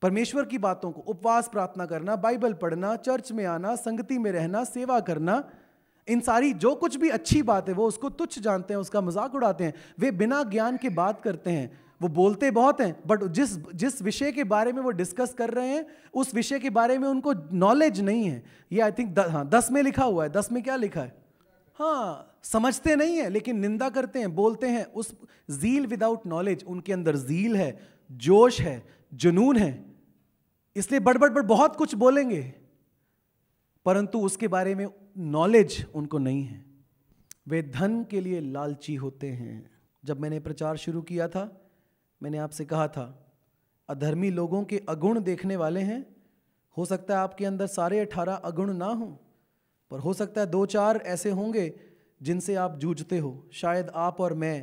परमेश्वर की बातों को उपवास प्रार्थना करना बाइबल पढ़ना चर्च में आना संगति में रहना सेवा करना इन सारी जो कुछ भी अच्छी बात है वो उसको तुच्छ जानते हैं उसका मजाक उड़ाते हैं वे बिना ज्ञान के बात करते हैं वो बोलते बहुत हैं बट जिस जिस विषय के बारे में वो डिस्कस कर रहे हैं उस विषय के बारे में उनको नॉलेज नहीं है ये आई थिंक हाँ दस में लिखा हुआ है दस में क्या लिखा है हाँ समझते नहीं है लेकिन निंदा करते हैं बोलते हैं उस जील विदाउट नॉलेज उनके अंदर जील है जोश है जुनून है इसलिए बड़बड़ बड़ बहुत कुछ बोलेंगे परंतु उसके बारे में नॉलेज उनको नहीं है वे धन के लिए लालची होते हैं जब मैंने प्रचार शुरू किया था मैंने आपसे कहा था अधर्मी लोगों के अगुण देखने वाले हैं हो सकता है आपके अंदर सारे अठारह अगुण ना हों पर हो सकता है दो चार ऐसे होंगे जिनसे आप जूझते हो शायद आप और मैं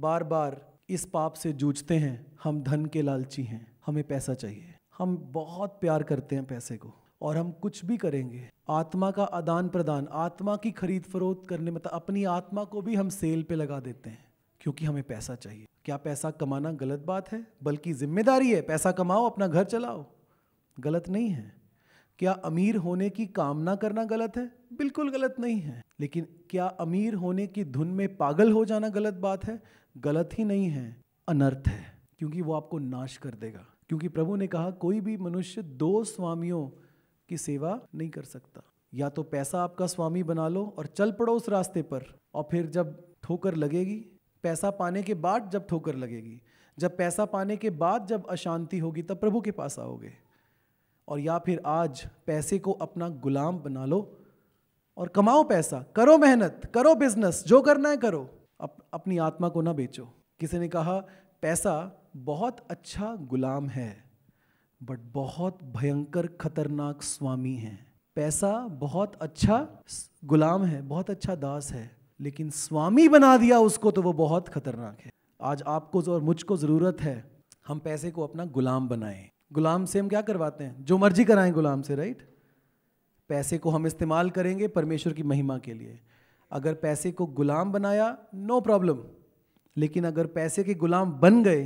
बार बार इस पाप से जूझते हैं हम धन के लालची हैं हमें पैसा चाहिए हम बहुत प्यार करते हैं पैसे को और हम कुछ भी करेंगे आत्मा का आदान प्रदान आत्मा की खरीद फरोख्त करने मतलब अपनी आत्मा को भी हम सेल पे लगा देते हैं क्योंकि हमें पैसा चाहिए क्या पैसा कमाना गलत बात है बल्कि जिम्मेदारी है पैसा कमाओ अपना घर चलाओ गलत नहीं है क्या अमीर होने की कामना करना गलत है बिल्कुल गलत नहीं है लेकिन क्या अमीर होने की धुन में पागल हो जाना गलत बात है गलत ही नहीं है अनर्थ है क्योंकि वो आपको नाश कर देगा क्योंकि प्रभु ने कहा कोई भी मनुष्य दो स्वामियों की सेवा नहीं कर सकता या तो पैसा आपका स्वामी बना लो और चल पड़ो उस रास्ते पर और फिर जब ठोकर लगेगी पैसा पाने के बाद जब ठोकर लगेगी जब पैसा पाने के बाद जब अशांति होगी तब प्रभु के पास आओगे और या फिर आज पैसे को अपना गुलाम बना लो और कमाओ पैसा करो मेहनत करो बिजनेस जो करना है करो अप, अपनी आत्मा को ना बेचो किसी ने कहा पैसा बहुत अच्छा गुलाम है बट बहुत भयंकर खतरनाक स्वामी है पैसा बहुत अच्छा गुलाम है बहुत अच्छा दास है लेकिन स्वामी बना दिया उसको तो वो बहुत खतरनाक है आज आपको और मुझको ज़रूरत है हम पैसे को अपना गुलाम बनाएं गुलाम से हम क्या करवाते हैं जो मर्जी कराएं गुलाम से राइट पैसे को हम इस्तेमाल करेंगे परमेश्वर की महिमा के लिए अगर पैसे को गुलाम बनाया नो no प्रॉब्लम लेकिन अगर पैसे के गुलाम बन गए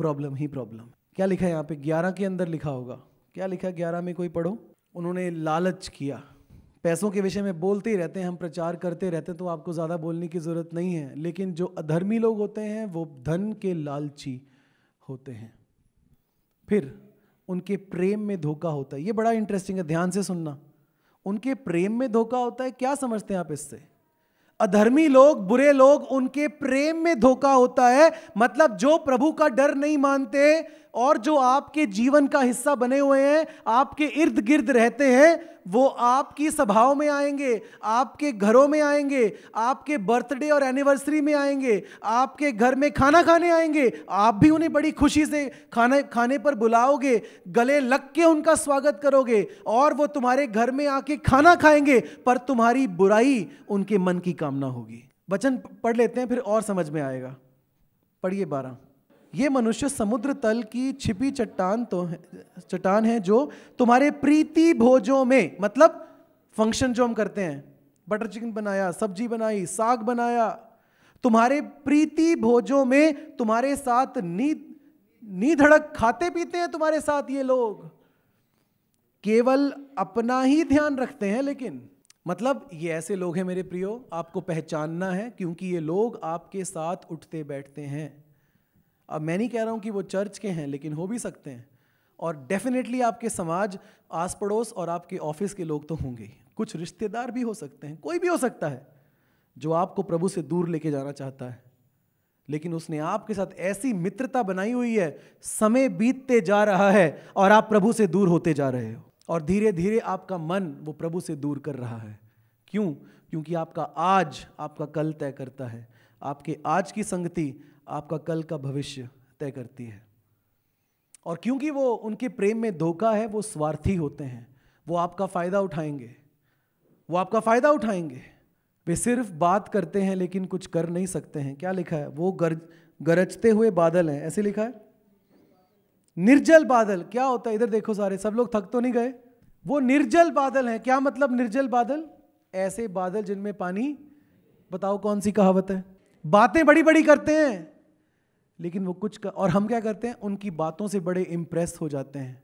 प्रॉब्लम ही प्रॉब्लम क्या लिखा है यहाँ पे ग्यारह के अंदर लिखा होगा क्या लिखा ग्यारह में कोई पढ़ो उन्होंने लालच किया पैसों के विषय में बोलते ही रहते हैं हम प्रचार करते रहते हैं तो आपको ज़्यादा बोलने की ज़रूरत नहीं है लेकिन जो अधर्मी लोग होते हैं वो धन के लालची होते हैं फिर उनके प्रेम में धोखा होता है ये बड़ा इंटरेस्टिंग है ध्यान से सुनना उनके प्रेम में धोखा होता है क्या समझते हैं आप इससे अधर्मी लोग बुरे लोग उनके प्रेम में धोखा होता है मतलब जो प्रभु का डर नहीं मानते और जो आपके जीवन का हिस्सा बने हुए हैं आपके इर्द गिर्द रहते हैं वो आपकी सभाओं में आएंगे आपके घरों में आएंगे आपके बर्थडे और एनिवर्सरी में आएंगे आपके घर में खाना खाने आएंगे आप भी उन्हें बड़ी खुशी से खाने खाने पर बुलाओगे गले लग के उनका स्वागत करोगे और वो तुम्हारे घर में आके खाना खाएंगे पर तुम्हारी बुराई उनके मन की कामना होगी वचन पढ़ लेते हैं फिर और समझ में आएगा पढ़िए बारह ये मनुष्य समुद्र तल की छिपी चट्टान तो है चट्टान है जो तुम्हारे प्रीति भोजों में मतलब फंक्शन जो हम करते हैं बटर चिकन बनाया सब्जी बनाई साग बनाया तुम्हारे प्रीति भोजों में तुम्हारे साथ नी नी धड़क खाते पीते हैं तुम्हारे साथ ये लोग केवल अपना ही ध्यान रखते हैं लेकिन मतलब ये ऐसे लोग हैं मेरे प्रियो आपको पहचानना है क्योंकि ये लोग आपके साथ उठते बैठते हैं अब मैं नहीं कह रहा हूँ कि वो चर्च के हैं लेकिन हो भी सकते हैं और डेफिनेटली आपके समाज आस पड़ोस और आपके ऑफिस के लोग तो होंगे ही कुछ रिश्तेदार भी हो सकते हैं कोई भी हो सकता है जो आपको प्रभु से दूर लेके जाना चाहता है लेकिन उसने आपके साथ ऐसी मित्रता बनाई हुई है समय बीतते जा रहा है और आप प्रभु से दूर होते जा रहे हो और धीरे धीरे आपका मन वो प्रभु से दूर कर रहा है क्यों क्योंकि आपका आज आपका कल तय करता है आपके आज की संगति आपका कल का भविष्य तय करती है और क्योंकि वो उनके प्रेम में धोखा है वो स्वार्थी होते हैं वो आपका फ़ायदा उठाएंगे वो आपका फ़ायदा उठाएंगे वे सिर्फ बात करते हैं लेकिन कुछ कर नहीं सकते हैं क्या लिखा है वो गर गरजते हुए बादल हैं ऐसे लिखा है निर्जल बादल क्या होता है इधर देखो सारे सब लोग थक तो नहीं गए वो निर्जल बादल हैं क्या मतलब निर्जल बादल ऐसे बादल जिनमें पानी बताओ कौन सी कहावत है बातें बड़ी बड़ी करते हैं लेकिन वो कुछ कर, और हम क्या करते हैं उनकी बातों से बड़े इम्प्रेस हो जाते हैं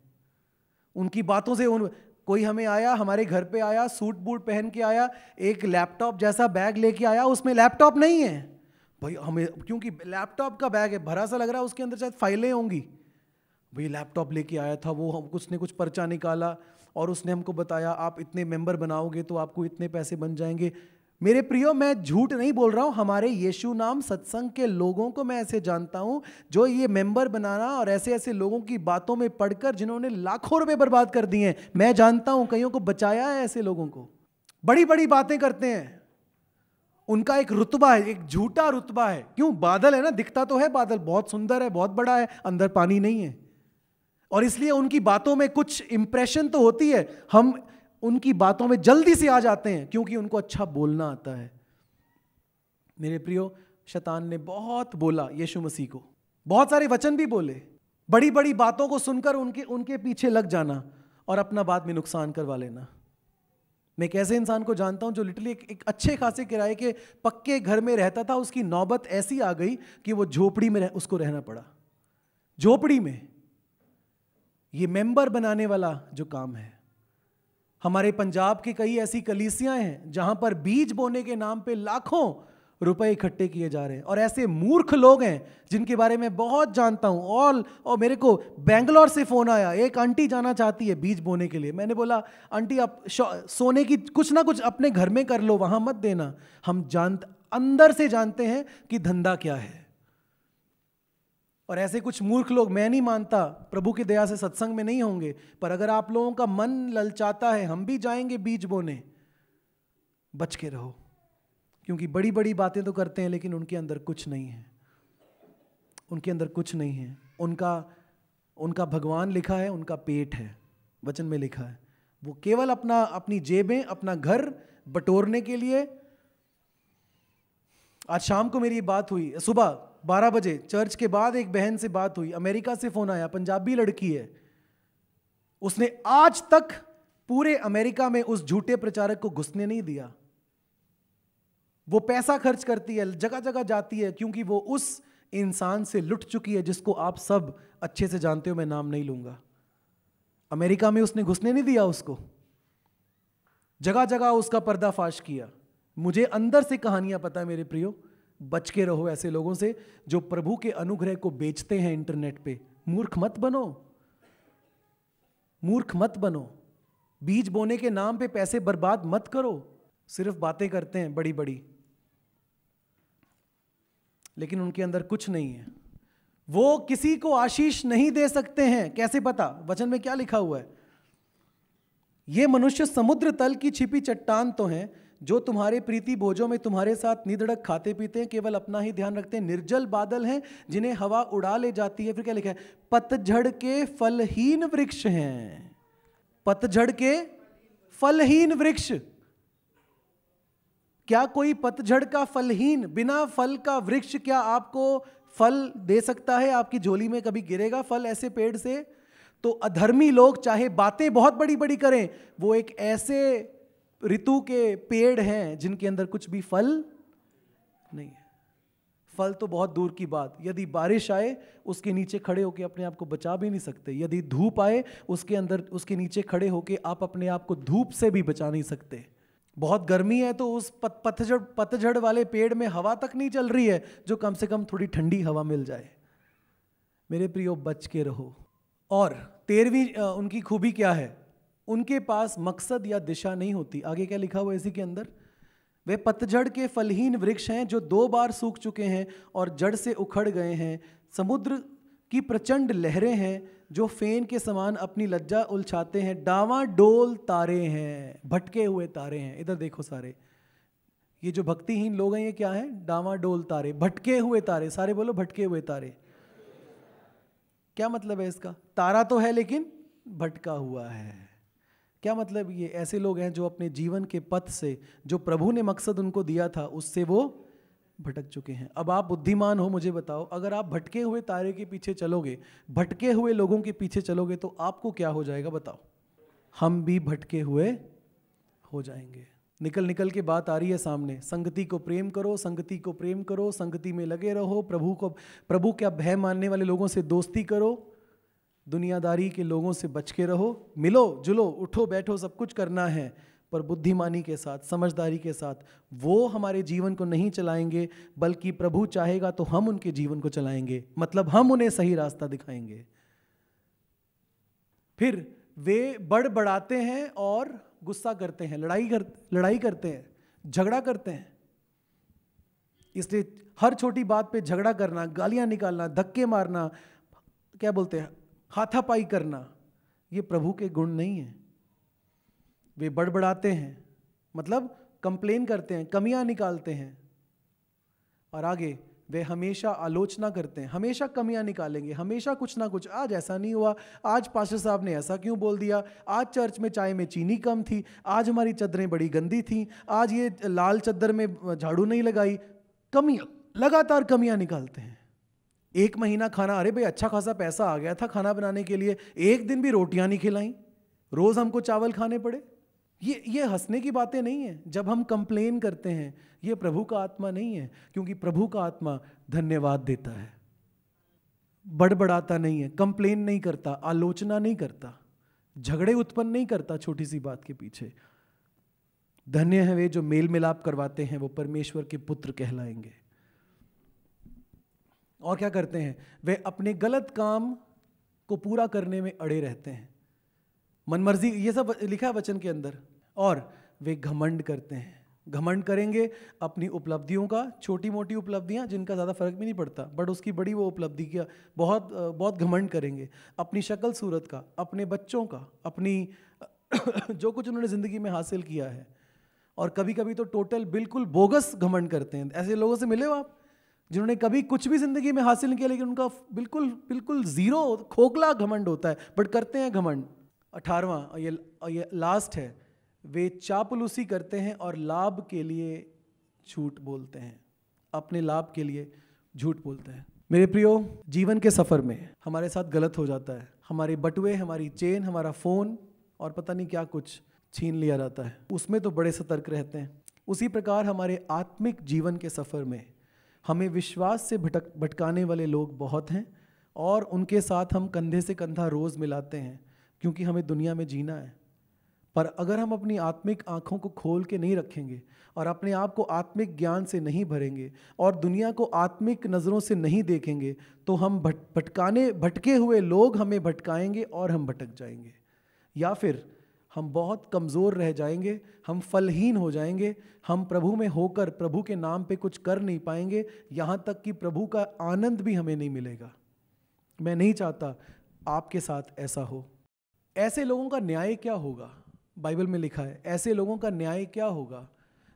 उनकी बातों से उन कोई हमें आया हमारे घर पे आया सूट बूट पहन के आया एक लैपटॉप जैसा बैग लेके आया उसमें लैपटॉप नहीं है भाई हमें क्योंकि लैपटॉप का बैग है भरा सा लग रहा है उसके अंदर शायद फाइलें होंगी भाई लैपटॉप लेके आया था वो हम कुछ ने कुछ पर्चा निकाला और उसने हमको बताया आप इतने मेंबर बनाओगे तो आपको इतने पैसे बन जाएंगे मेरे प्रियो मैं झूठ नहीं बोल रहा हूँ हमारे यीशु नाम सत्संग के लोगों को मैं ऐसे जानता हूँ जो ये मेंबर बनाना और ऐसे ऐसे लोगों की बातों में पढ़कर जिन्होंने लाखों रुपए बर्बाद कर दिए हैं मैं जानता हूँ कईयों को बचाया है ऐसे लोगों को बड़ी बड़ी बातें करते हैं उनका एक रुतबा है एक झूठा रुतबा है क्यों बादल है ना दिखता तो है बादल बहुत सुंदर है बहुत बड़ा है अंदर पानी नहीं है और इसलिए उनकी बातों में कुछ इंप्रेशन तो होती है हम उनकी बातों में जल्दी से आ जाते हैं क्योंकि उनको अच्छा बोलना आता है मेरे प्रियो शतान ने बहुत बोला यीशु मसीह को बहुत सारे वचन भी बोले बड़ी बड़ी बातों को सुनकर उनके उनके पीछे लग जाना और अपना बाद में नुकसान करवा लेना मैं कैसे इंसान को जानता हूं जो लिटरली एक, एक अच्छे खासे किराए के पक्के घर में रहता था उसकी नौबत ऐसी आ गई कि वो झोपड़ी में रह, उसको रहना पड़ा झोपड़ी में ये मेंबर बनाने वाला जो काम है हमारे पंजाब की कई ऐसी कलीसियाएं हैं जहाँ पर बीज बोने के नाम पे लाखों रुपए इकट्ठे किए जा रहे हैं और ऐसे मूर्ख लोग हैं जिनके बारे में बहुत जानता हूँ ऑल और मेरे को बेंगलोर से फ़ोन आया एक आंटी जाना चाहती है बीज बोने के लिए मैंने बोला आंटी आप सोने की कुछ ना कुछ अपने घर में कर लो वहाँ मत देना हम जान अंदर से जानते हैं कि धंधा क्या है और ऐसे कुछ मूर्ख लोग मैं नहीं मानता प्रभु की दया से सत्संग में नहीं होंगे पर अगर आप लोगों का मन ललचाता है हम भी जाएंगे बीज बोने बच के रहो क्योंकि बड़ी बड़ी बातें तो करते हैं लेकिन उनके अंदर कुछ नहीं है उनके अंदर कुछ नहीं है उनका उनका भगवान लिखा है उनका पेट है वचन में लिखा है वो केवल अपना अपनी जेबें अपना घर बटोरने के लिए आज शाम को मेरी बात हुई सुबह बारह बजे चर्च के बाद एक बहन से बात हुई अमेरिका से फ़ोन आया पंजाबी लड़की है उसने आज तक पूरे अमेरिका में उस झूठे प्रचारक को घुसने नहीं दिया वो पैसा खर्च करती है जगह जगह जाती है क्योंकि वो उस इंसान से लुट चुकी है जिसको आप सब अच्छे से जानते हो मैं नाम नहीं लूंगा अमेरिका में उसने घुसने नहीं दिया उसको जगह जगह उसका पर्दाफाश किया मुझे अंदर से कहानियां पता है मेरे प्रियो बच के रहो ऐसे लोगों से जो प्रभु के अनुग्रह को बेचते हैं इंटरनेट पे मूर्ख मत बनो मूर्ख मत बनो बीज बोने के नाम पे पैसे बर्बाद मत करो सिर्फ बातें करते हैं बड़ी बड़ी लेकिन उनके अंदर कुछ नहीं है वो किसी को आशीष नहीं दे सकते हैं कैसे पता वचन में क्या लिखा हुआ है ये मनुष्य समुद्र तल की छिपी चट्टान तो हैं जो तुम्हारे प्रीति भोजों में तुम्हारे साथ निधड़क खाते पीते हैं केवल अपना ही ध्यान रखते हैं निर्जल बादल हैं जिन्हें हवा उड़ा ले जाती है फिर क्या लिखा है पतझड़ के फलहीन वृक्ष हैं पतझड़ के फलहीन वृक्ष क्या कोई पतझड़ का फलहीन बिना फल का वृक्ष क्या आपको फल दे सकता है आपकी झोली में कभी गिरेगा फल ऐसे पेड़ से तो अधर्मी लोग चाहे बातें बहुत बड़ी बड़ी करें वो एक ऐसे ऋतु के पेड़ हैं जिनके अंदर कुछ भी फल नहीं है फल तो बहुत दूर की बात यदि बारिश आए उसके नीचे खड़े होकर अपने आप को बचा भी नहीं सकते यदि धूप आए उसके अंदर उसके नीचे खड़े होकर आप अपने आप को धूप से भी बचा नहीं सकते बहुत गर्मी है तो उस पत, पतझड़ पतझड़ वाले पेड़ में हवा तक नहीं चल रही है जो कम से कम थोड़ी ठंडी हवा मिल जाए मेरे प्रियो बच के रहो और तेरहवीं उनकी खूबी क्या है उनके पास मकसद या दिशा नहीं होती आगे क्या लिखा हुआ इसी के अंदर वे पतझड़ के फलहीन वृक्ष हैं जो दो बार सूख चुके हैं और जड़ से उखड़ गए हैं समुद्र की प्रचंड लहरें हैं जो फेन के समान अपनी लज्जा उलझाते हैं डावा डोल तारे हैं भटके हुए तारे हैं इधर देखो सारे ये जो भक्तिहीन लोग हैं ये क्या है डावा डोल तारे भटके हुए तारे सारे बोलो भटके हुए तारे क्या मतलब है इसका तारा तो है लेकिन भटका हुआ है क्या मतलब ये ऐसे लोग हैं जो अपने जीवन के पथ से जो प्रभु ने मकसद उनको दिया था उससे वो भटक चुके हैं अब आप बुद्धिमान हो मुझे बताओ अगर आप भटके हुए तारे के पीछे चलोगे भटके हुए लोगों के पीछे चलोगे तो आपको क्या हो जाएगा बताओ हम भी भटके हुए हो जाएंगे निकल निकल के बात आ रही है सामने संगति को प्रेम करो संगति को प्रेम करो संगति में लगे रहो प्रभु को प्रभु क्या भय मानने वाले लोगों से दोस्ती करो दुनियादारी के लोगों से बच के रहो मिलो जुलो उठो बैठो सब कुछ करना है पर बुद्धिमानी के साथ समझदारी के साथ वो हमारे जीवन को नहीं चलाएंगे बल्कि प्रभु चाहेगा तो हम उनके जीवन को चलाएंगे मतलब हम उन्हें सही रास्ता दिखाएंगे फिर वे बड़बड़ाते हैं और गुस्सा करते हैं लड़ाई कर लड़ाई करते हैं झगड़ा करते हैं इसलिए हर छोटी बात पे झगड़ा करना गालियां निकालना धक्के मारना क्या बोलते हैं हाथापाई करना ये प्रभु के गुण नहीं है वे बड़बड़ाते हैं मतलब कंप्लेन करते हैं कमियां निकालते हैं और आगे वे हमेशा आलोचना करते हैं हमेशा कमियां निकालेंगे हमेशा कुछ ना कुछ आज ऐसा नहीं हुआ आज पास्टर साहब ने ऐसा क्यों बोल दिया आज चर्च में चाय में चीनी कम थी आज हमारी चादरें बड़ी गंदी थी आज ये लाल चादर में झाड़ू नहीं लगाई कमियां लगातार कमियां निकालते हैं एक महीना खाना अरे भाई अच्छा खासा पैसा आ गया था खाना बनाने के लिए एक दिन भी रोटियां नहीं खिलाई रोज़ हमको चावल खाने पड़े ये ये हंसने की बातें नहीं है जब हम कंप्लेन करते हैं ये प्रभु का आत्मा नहीं है क्योंकि प्रभु का आत्मा धन्यवाद देता है बड़बड़ाता नहीं है कंप्लेन नहीं करता आलोचना नहीं करता झगड़े उत्पन्न नहीं करता छोटी सी बात के पीछे धन्य है वे जो मेल मिलाप करवाते हैं वो परमेश्वर के पुत्र कहलाएंगे और क्या करते हैं वे अपने गलत काम को पूरा करने में अड़े रहते हैं मनमर्जी ये सब लिखा है वचन के अंदर और वे घमंड करते हैं घमंड करेंगे अपनी उपलब्धियों का छोटी मोटी उपलब्धियां जिनका ज़्यादा फर्क भी नहीं पड़ता बट उसकी बड़ी वो उपलब्धि क्या बहुत बहुत घमंड करेंगे अपनी शक्ल सूरत का अपने बच्चों का अपनी जो कुछ उन्होंने ज़िंदगी में हासिल किया है और कभी कभी तो टोटल बिल्कुल बोगस घमंड करते हैं ऐसे लोगों से मिले हो आप जिन्होंने कभी कुछ भी जिंदगी में हासिल नहीं किया लेकिन उनका बिल्कुल बिल्कुल ज़ीरो खोखला घमंड होता है बट करते हैं घमंड अठारवा और ये और ये लास्ट है वे चापलूसी करते हैं और लाभ के लिए झूठ बोलते हैं अपने लाभ के लिए झूठ बोलते हैं मेरे प्रियो जीवन के सफ़र में हमारे साथ गलत हो जाता है हमारे बटुए हमारी चेन हमारा फ़ोन और पता नहीं क्या कुछ छीन लिया जाता है उसमें तो बड़े सतर्क रहते हैं उसी प्रकार हमारे आत्मिक जीवन के सफ़र में हमें विश्वास से भटक भटकाने वाले लोग बहुत हैं और उनके साथ हम कंधे से कंधा रोज़ मिलाते हैं क्योंकि हमें दुनिया में जीना है पर अगर हम अपनी आत्मिक आँखों को खोल के नहीं रखेंगे और अपने आप को आत्मिक ज्ञान से नहीं भरेंगे और दुनिया को आत्मिक नज़रों से नहीं देखेंगे तो हम भट भटकाने भटके हुए लोग हमें भटकाएंगे और हम भटक जाएंगे या फिर हम बहुत कमज़ोर रह जाएंगे हम फलहीन हो जाएंगे हम प्रभु में होकर प्रभु के नाम पे कुछ कर नहीं पाएंगे यहाँ तक कि प्रभु का आनंद भी हमें नहीं मिलेगा मैं नहीं चाहता आपके साथ ऐसा हो ऐसे लोगों का न्याय क्या होगा बाइबल में लिखा है ऐसे लोगों का न्याय क्या होगा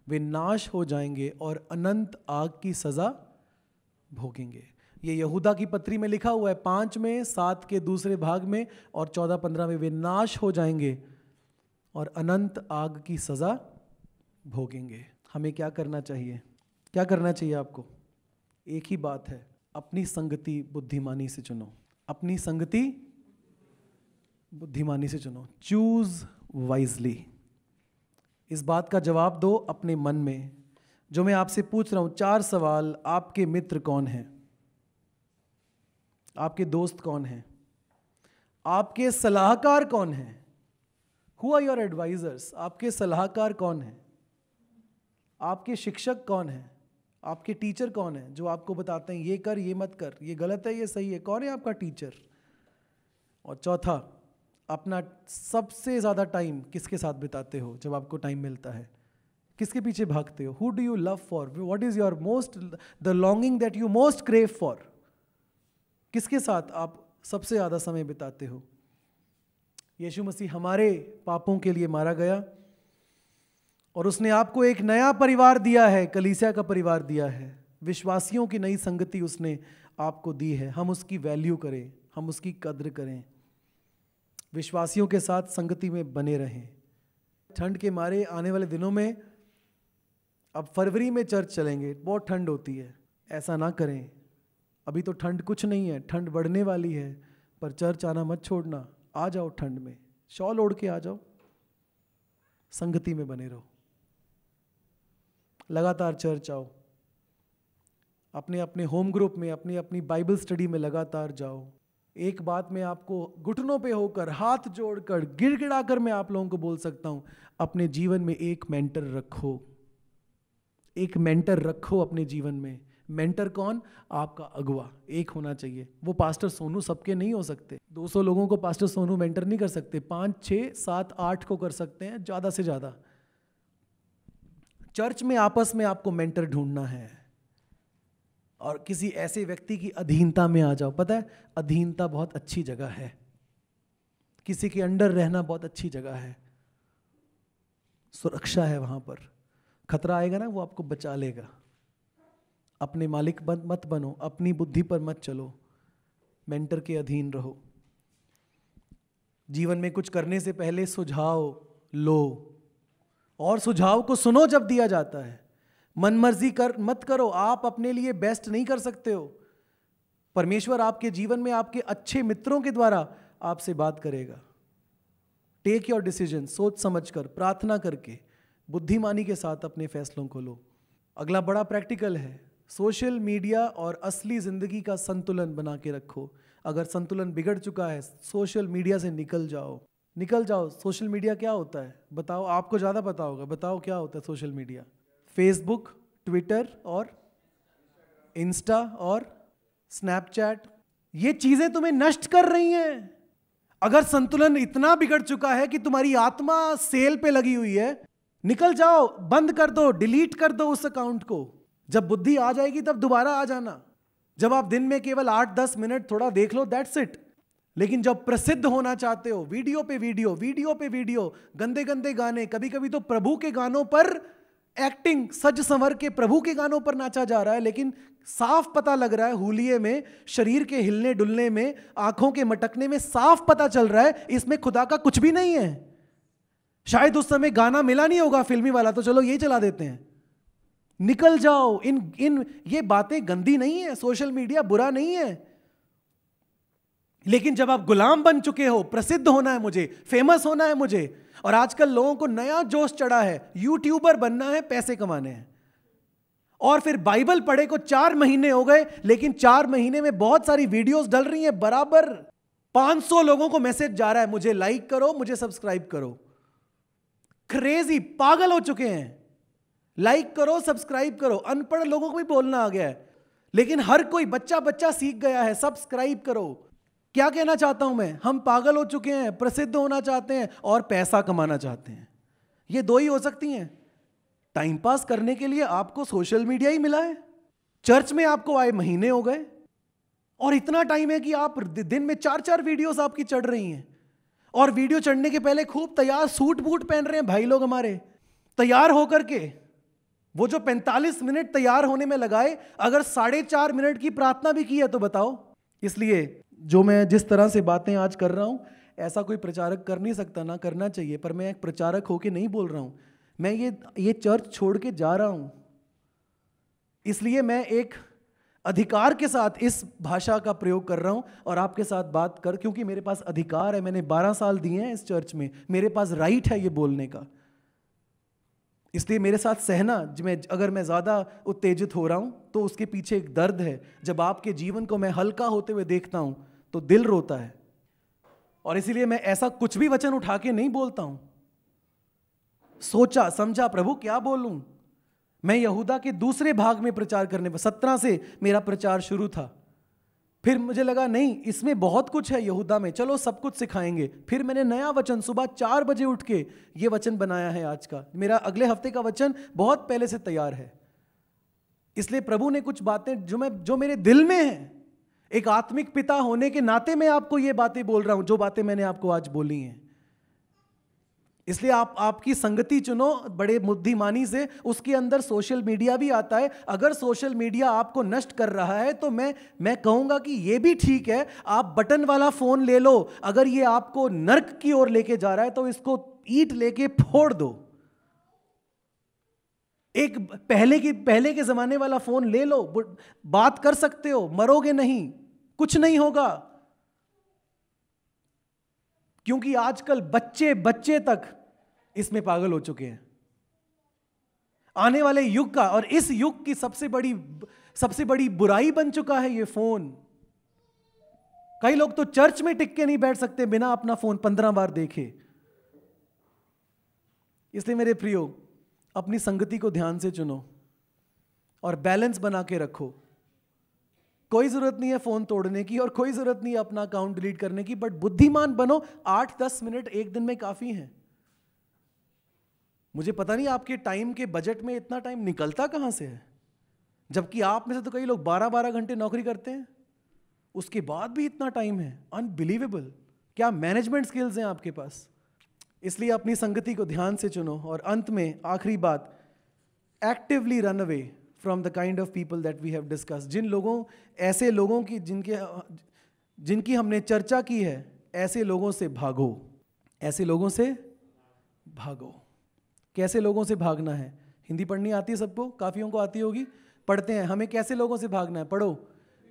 वे नाश हो जाएंगे और अनंत आग की सज़ा भोगेंगे ये यहूदा की पत्री में लिखा हुआ है पाँच में सात के दूसरे भाग में और चौदह पंद्रह में वे नाश हो जाएंगे और अनंत आग की सज़ा भोगेंगे हमें क्या करना चाहिए क्या करना चाहिए आपको एक ही बात है अपनी संगति बुद्धिमानी से चुनो अपनी संगति बुद्धिमानी से चुनो चूज वाइजली इस बात का जवाब दो अपने मन में जो मैं आपसे पूछ रहा हूं चार सवाल आपके मित्र कौन हैं आपके दोस्त कौन हैं आपके सलाहकार कौन हैं हु आर योर एडवाइजर्स आपके सलाहकार कौन हैं आपके शिक्षक कौन हैं आपके टीचर कौन हैं जो आपको बताते हैं ये कर ये मत कर ये गलत है ये सही है कौन है आपका टीचर और चौथा अपना सबसे ज़्यादा टाइम किसके साथ बिताते हो जब आपको टाइम मिलता है किसके पीछे भागते हो who do you love for what is your most the longing that you most crave for किसके साथ आप सबसे ज़्यादा समय बिताते हो यीशु मसीह हमारे पापों के लिए मारा गया और उसने आपको एक नया परिवार दिया है कलीसिया का परिवार दिया है विश्वासियों की नई संगति उसने आपको दी है हम उसकी वैल्यू करें हम उसकी कद्र करें विश्वासियों के साथ संगति में बने रहें ठंड के मारे आने वाले दिनों में अब फरवरी में चर्च चलेंगे बहुत ठंड होती है ऐसा ना करें अभी तो ठंड कुछ नहीं है ठंड बढ़ने वाली है पर चर्च आना मत छोड़ना आ जाओ ठंड में शॉल ओढ़ के आ जाओ संगति में बने रहो लगातार चर्च आओ अपने अपने होम ग्रुप में अपनी अपनी बाइबल स्टडी में लगातार जाओ एक बात में आपको घुटनों पे होकर हाथ जोड़कर गिड़ा कर मैं आप लोगों को बोल सकता हूं अपने जीवन में एक मेंटर रखो एक मेंटर रखो अपने जीवन में मेंटर कौन आपका अगुआ एक होना चाहिए वो पास्टर सोनू सबके नहीं हो सकते 200 लोगों को पास्टर सोनू मेंटर नहीं कर सकते पाँच छः सात आठ को कर सकते हैं ज़्यादा से ज़्यादा चर्च में आपस में आपको मेंटर ढूंढना है और किसी ऐसे व्यक्ति की अधीनता में आ जाओ पता है अधीनता बहुत अच्छी जगह है किसी के अंडर रहना बहुत अच्छी जगह है सुरक्षा है वहां पर खतरा आएगा ना वो आपको बचा लेगा अपने मालिक मत बनो अपनी बुद्धि पर मत चलो मेंटर के अधीन रहो जीवन में कुछ करने से पहले सुझाव लो और सुझाव को सुनो जब दिया जाता है मनमर्जी कर मत करो आप अपने लिए बेस्ट नहीं कर सकते हो परमेश्वर आपके जीवन में आपके अच्छे मित्रों के द्वारा आपसे बात करेगा टेक योर डिसीजन सोच समझ कर प्रार्थना करके बुद्धिमानी के साथ अपने फैसलों को लो अगला बड़ा प्रैक्टिकल है सोशल मीडिया और असली ज़िंदगी का संतुलन बना के रखो अगर संतुलन बिगड़ चुका है सोशल मीडिया से निकल जाओ निकल जाओ सोशल मीडिया क्या होता है बताओ आपको ज़्यादा पता होगा बताओ क्या होता है सोशल मीडिया फेसबुक ट्विटर और इंस्टा और स्नैपचैट ये चीज़ें तुम्हें नष्ट कर रही हैं अगर संतुलन इतना बिगड़ चुका है कि तुम्हारी आत्मा सेल पे लगी हुई है निकल जाओ बंद कर दो डिलीट कर दो उस अकाउंट को जब बुद्धि आ जाएगी तब दोबारा आ जाना जब आप दिन में केवल आठ दस मिनट थोड़ा देख लो दैट्स इट लेकिन जब प्रसिद्ध होना चाहते हो वीडियो पे वीडियो वीडियो पे वीडियो गंदे गंदे गाने कभी कभी तो प्रभु के गानों पर एक्टिंग सज संवर के प्रभु के गानों पर नाचा जा रहा है लेकिन साफ पता लग रहा है हुलिये में शरीर के हिलने डुलने में आंखों के मटकने में साफ पता चल रहा है इसमें खुदा का कुछ भी नहीं है शायद उस समय गाना मिला नहीं होगा फिल्मी वाला तो चलो यही चला देते हैं निकल जाओ इन इन ये बातें गंदी नहीं है सोशल मीडिया बुरा नहीं है लेकिन जब आप गुलाम बन चुके हो प्रसिद्ध होना है मुझे फेमस होना है मुझे और आजकल लोगों को नया जोश चढ़ा है यूट्यूबर बनना है पैसे कमाने हैं और फिर बाइबल पढ़े को चार महीने हो गए लेकिन चार महीने में बहुत सारी वीडियोस डल रही हैं बराबर 500 लोगों को मैसेज जा रहा है मुझे लाइक करो मुझे सब्सक्राइब करो क्रेजी पागल हो चुके हैं लाइक करो सब्सक्राइब करो अनपढ़ लोगों को भी बोलना आ गया है लेकिन हर कोई बच्चा बच्चा सीख गया है सब्सक्राइब करो क्या कहना चाहता हूं मैं हम पागल हो चुके हैं प्रसिद्ध होना चाहते हैं और पैसा कमाना चाहते हैं ये दो ही हो सकती हैं टाइम पास करने के लिए आपको सोशल मीडिया ही मिला है चर्च में आपको आए महीने हो गए और इतना टाइम है कि आप दिन में चार चार वीडियोस आपकी चढ़ रही हैं और वीडियो चढ़ने के पहले खूब तैयार सूट बूट पहन रहे हैं भाई लोग हमारे तैयार होकर के वो जो 45 मिनट तैयार होने में लगाए अगर साढ़े चार मिनट की प्रार्थना भी की है तो बताओ इसलिए जो मैं जिस तरह से बातें आज कर रहा हूं ऐसा कोई प्रचारक कर नहीं सकता ना करना चाहिए पर मैं एक प्रचारक होके नहीं बोल रहा हूं मैं ये ये चर्च छोड़ के जा रहा हूं इसलिए मैं एक अधिकार के साथ इस भाषा का प्रयोग कर रहा हूं और आपके साथ बात कर क्योंकि मेरे पास अधिकार है मैंने 12 साल दिए हैं इस चर्च में मेरे पास राइट है ये बोलने का इसलिए मेरे साथ सहना मैं अगर मैं ज़्यादा उत्तेजित हो रहा हूँ तो उसके पीछे एक दर्द है जब आपके जीवन को मैं हल्का होते हुए देखता हूँ तो दिल रोता है और इसीलिए मैं ऐसा कुछ भी वचन उठा के नहीं बोलता हूँ सोचा समझा प्रभु क्या बोलूँ मैं यहूदा के दूसरे भाग में प्रचार करने पर सत्रह से मेरा प्रचार शुरू था फिर मुझे लगा नहीं इसमें बहुत कुछ है यहूदा में चलो सब कुछ सिखाएंगे फिर मैंने नया वचन सुबह चार बजे उठ के ये वचन बनाया है आज का मेरा अगले हफ्ते का वचन बहुत पहले से तैयार है इसलिए प्रभु ने कुछ बातें जो मैं जो मेरे दिल में है एक आत्मिक पिता होने के नाते मैं आपको ये बातें बोल रहा हूं जो बातें मैंने आपको आज बोली हैं इसलिए आप आपकी संगति चुनो बड़े बुद्धिमानी से उसके अंदर सोशल मीडिया भी आता है अगर सोशल मीडिया आपको नष्ट कर रहा है तो मैं मैं कहूँगा कि ये भी ठीक है आप बटन वाला फ़ोन ले लो अगर ये आपको नर्क की ओर लेके जा रहा है तो इसको ईट लेके फोड़ दो एक पहले की पहले के ज़माने वाला फ़ोन ले लो बात कर सकते हो मरोगे नहीं कुछ नहीं होगा क्योंकि आजकल बच्चे बच्चे तक इसमें पागल हो चुके हैं आने वाले युग का और इस युग की सबसे बड़ी सबसे बड़ी बुराई बन चुका है ये फोन कई लोग तो चर्च में टिक के नहीं बैठ सकते बिना अपना फोन पंद्रह बार देखे इसलिए मेरे प्रियो अपनी संगति को ध्यान से चुनो और बैलेंस बना के रखो कोई जरूरत नहीं है फोन तोड़ने की और कोई जरूरत नहीं है अपना अकाउंट डिलीट करने की बट बुद्धिमान बनो आठ दस मिनट एक दिन में काफी है मुझे पता नहीं आपके टाइम के बजट में इतना टाइम निकलता कहां से है जबकि आप में से तो कई लोग बारह बारह घंटे नौकरी करते हैं उसके बाद भी इतना टाइम है अनबिलीवेबल क्या मैनेजमेंट स्किल्स हैं आपके पास इसलिए अपनी संगति को ध्यान से चुनो और अंत में आखिरी बात actively run away from the kind of people that we have discuss जिन लोगों ऐसे लोगों की जिनके जिनकी हमने चर्चा की है ऐसे लोगों से भागो ऐसे लोगों से भागो कैसे लोगों से भागना है हिंदी पढ़नी आती है सबको काफ़ियों को आती होगी पढ़ते हैं हमें कैसे लोगों से भागना है पढ़ो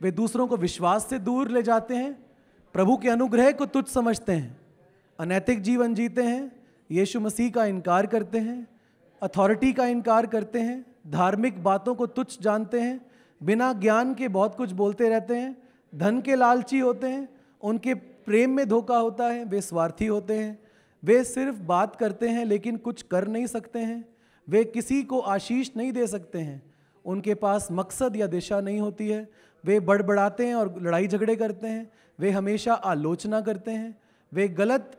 वे दूसरों को विश्वास से दूर ले जाते हैं प्रभु के अनुग्रह को तुच्छ समझते हैं अनैतिक जीवन जीते हैं यीशु मसीह का इनकार करते हैं अथॉरिटी का इनकार करते हैं धार्मिक बातों को तुच्छ जानते हैं बिना ज्ञान के बहुत कुछ बोलते रहते हैं धन के लालची होते हैं उनके प्रेम में धोखा होता है वे स्वार्थी होते हैं वे सिर्फ बात करते हैं लेकिन कुछ कर नहीं सकते हैं वे किसी को आशीष नहीं दे सकते हैं उनके पास मकसद या दिशा नहीं होती है वे बड़बड़ाते हैं और लड़ाई झगड़े करते हैं वे हमेशा आलोचना करते हैं वे गलत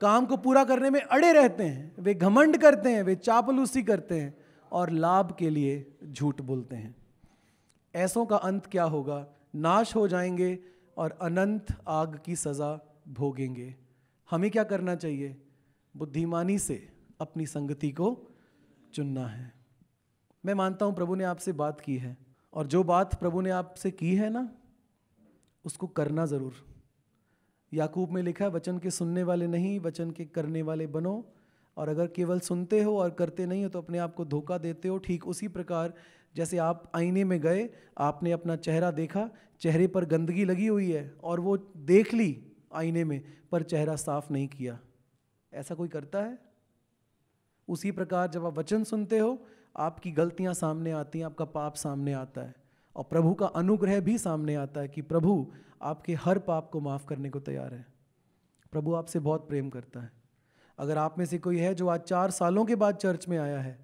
काम को पूरा करने में अड़े रहते हैं वे घमंड करते हैं वे चापलूसी करते हैं और लाभ के लिए झूठ बोलते हैं ऐसों का अंत क्या होगा नाश हो जाएंगे और अनंत आग की सज़ा भोगेंगे हमें क्या करना चाहिए बुद्धिमानी से अपनी संगति को चुनना है मैं मानता हूं प्रभु ने आपसे बात की है और जो बात प्रभु ने आपसे की है ना उसको करना ज़रूर याकूब में लिखा है वचन के सुनने वाले नहीं वचन के करने वाले बनो और अगर केवल सुनते हो और करते नहीं हो तो अपने आप को धोखा देते हो ठीक उसी प्रकार जैसे आप आईने में गए आपने अपना चेहरा देखा चेहरे पर गंदगी लगी हुई है और वो देख ली आईने में पर चेहरा साफ नहीं किया ऐसा कोई करता है उसी प्रकार जब आप वचन सुनते हो आपकी गलतियां सामने आती हैं आपका पाप सामने आता है और प्रभु का अनुग्रह भी सामने आता है कि प्रभु आपके हर पाप को माफ़ करने को तैयार है प्रभु आपसे बहुत प्रेम करता है अगर आप में से कोई है जो आज चार सालों के बाद चर्च में आया है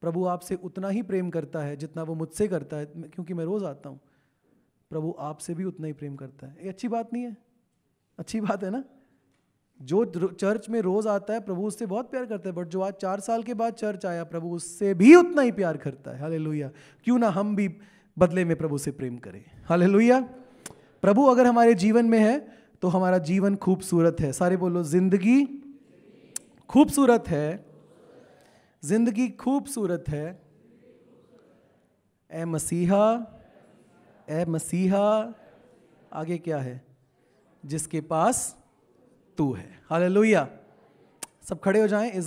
प्रभु आपसे उतना ही प्रेम करता है जितना वो मुझसे करता है क्योंकि मैं रोज़ आता हूँ प्रभु आपसे भी उतना ही प्रेम करता है ये अच्छी बात नहीं है अच्छी बात है ना जो चर्च में रोज़ आता है प्रभु उससे बहुत प्यार करता है बट जो आज चार साल के बाद चर्च आया प्रभु उससे भी उतना ही प्यार करता है हाले क्यों ना हम भी बदले में प्रभु से प्रेम करें हाले प्रभु अगर हमारे जीवन में है तो हमारा जीवन खूबसूरत है सारे बोलो जिंदगी खूबसूरत है जिंदगी खूबसूरत है ए मसीहा ए मसीहा आगे क्या है जिसके पास तू है हाल सब खड़े हो जाएं इस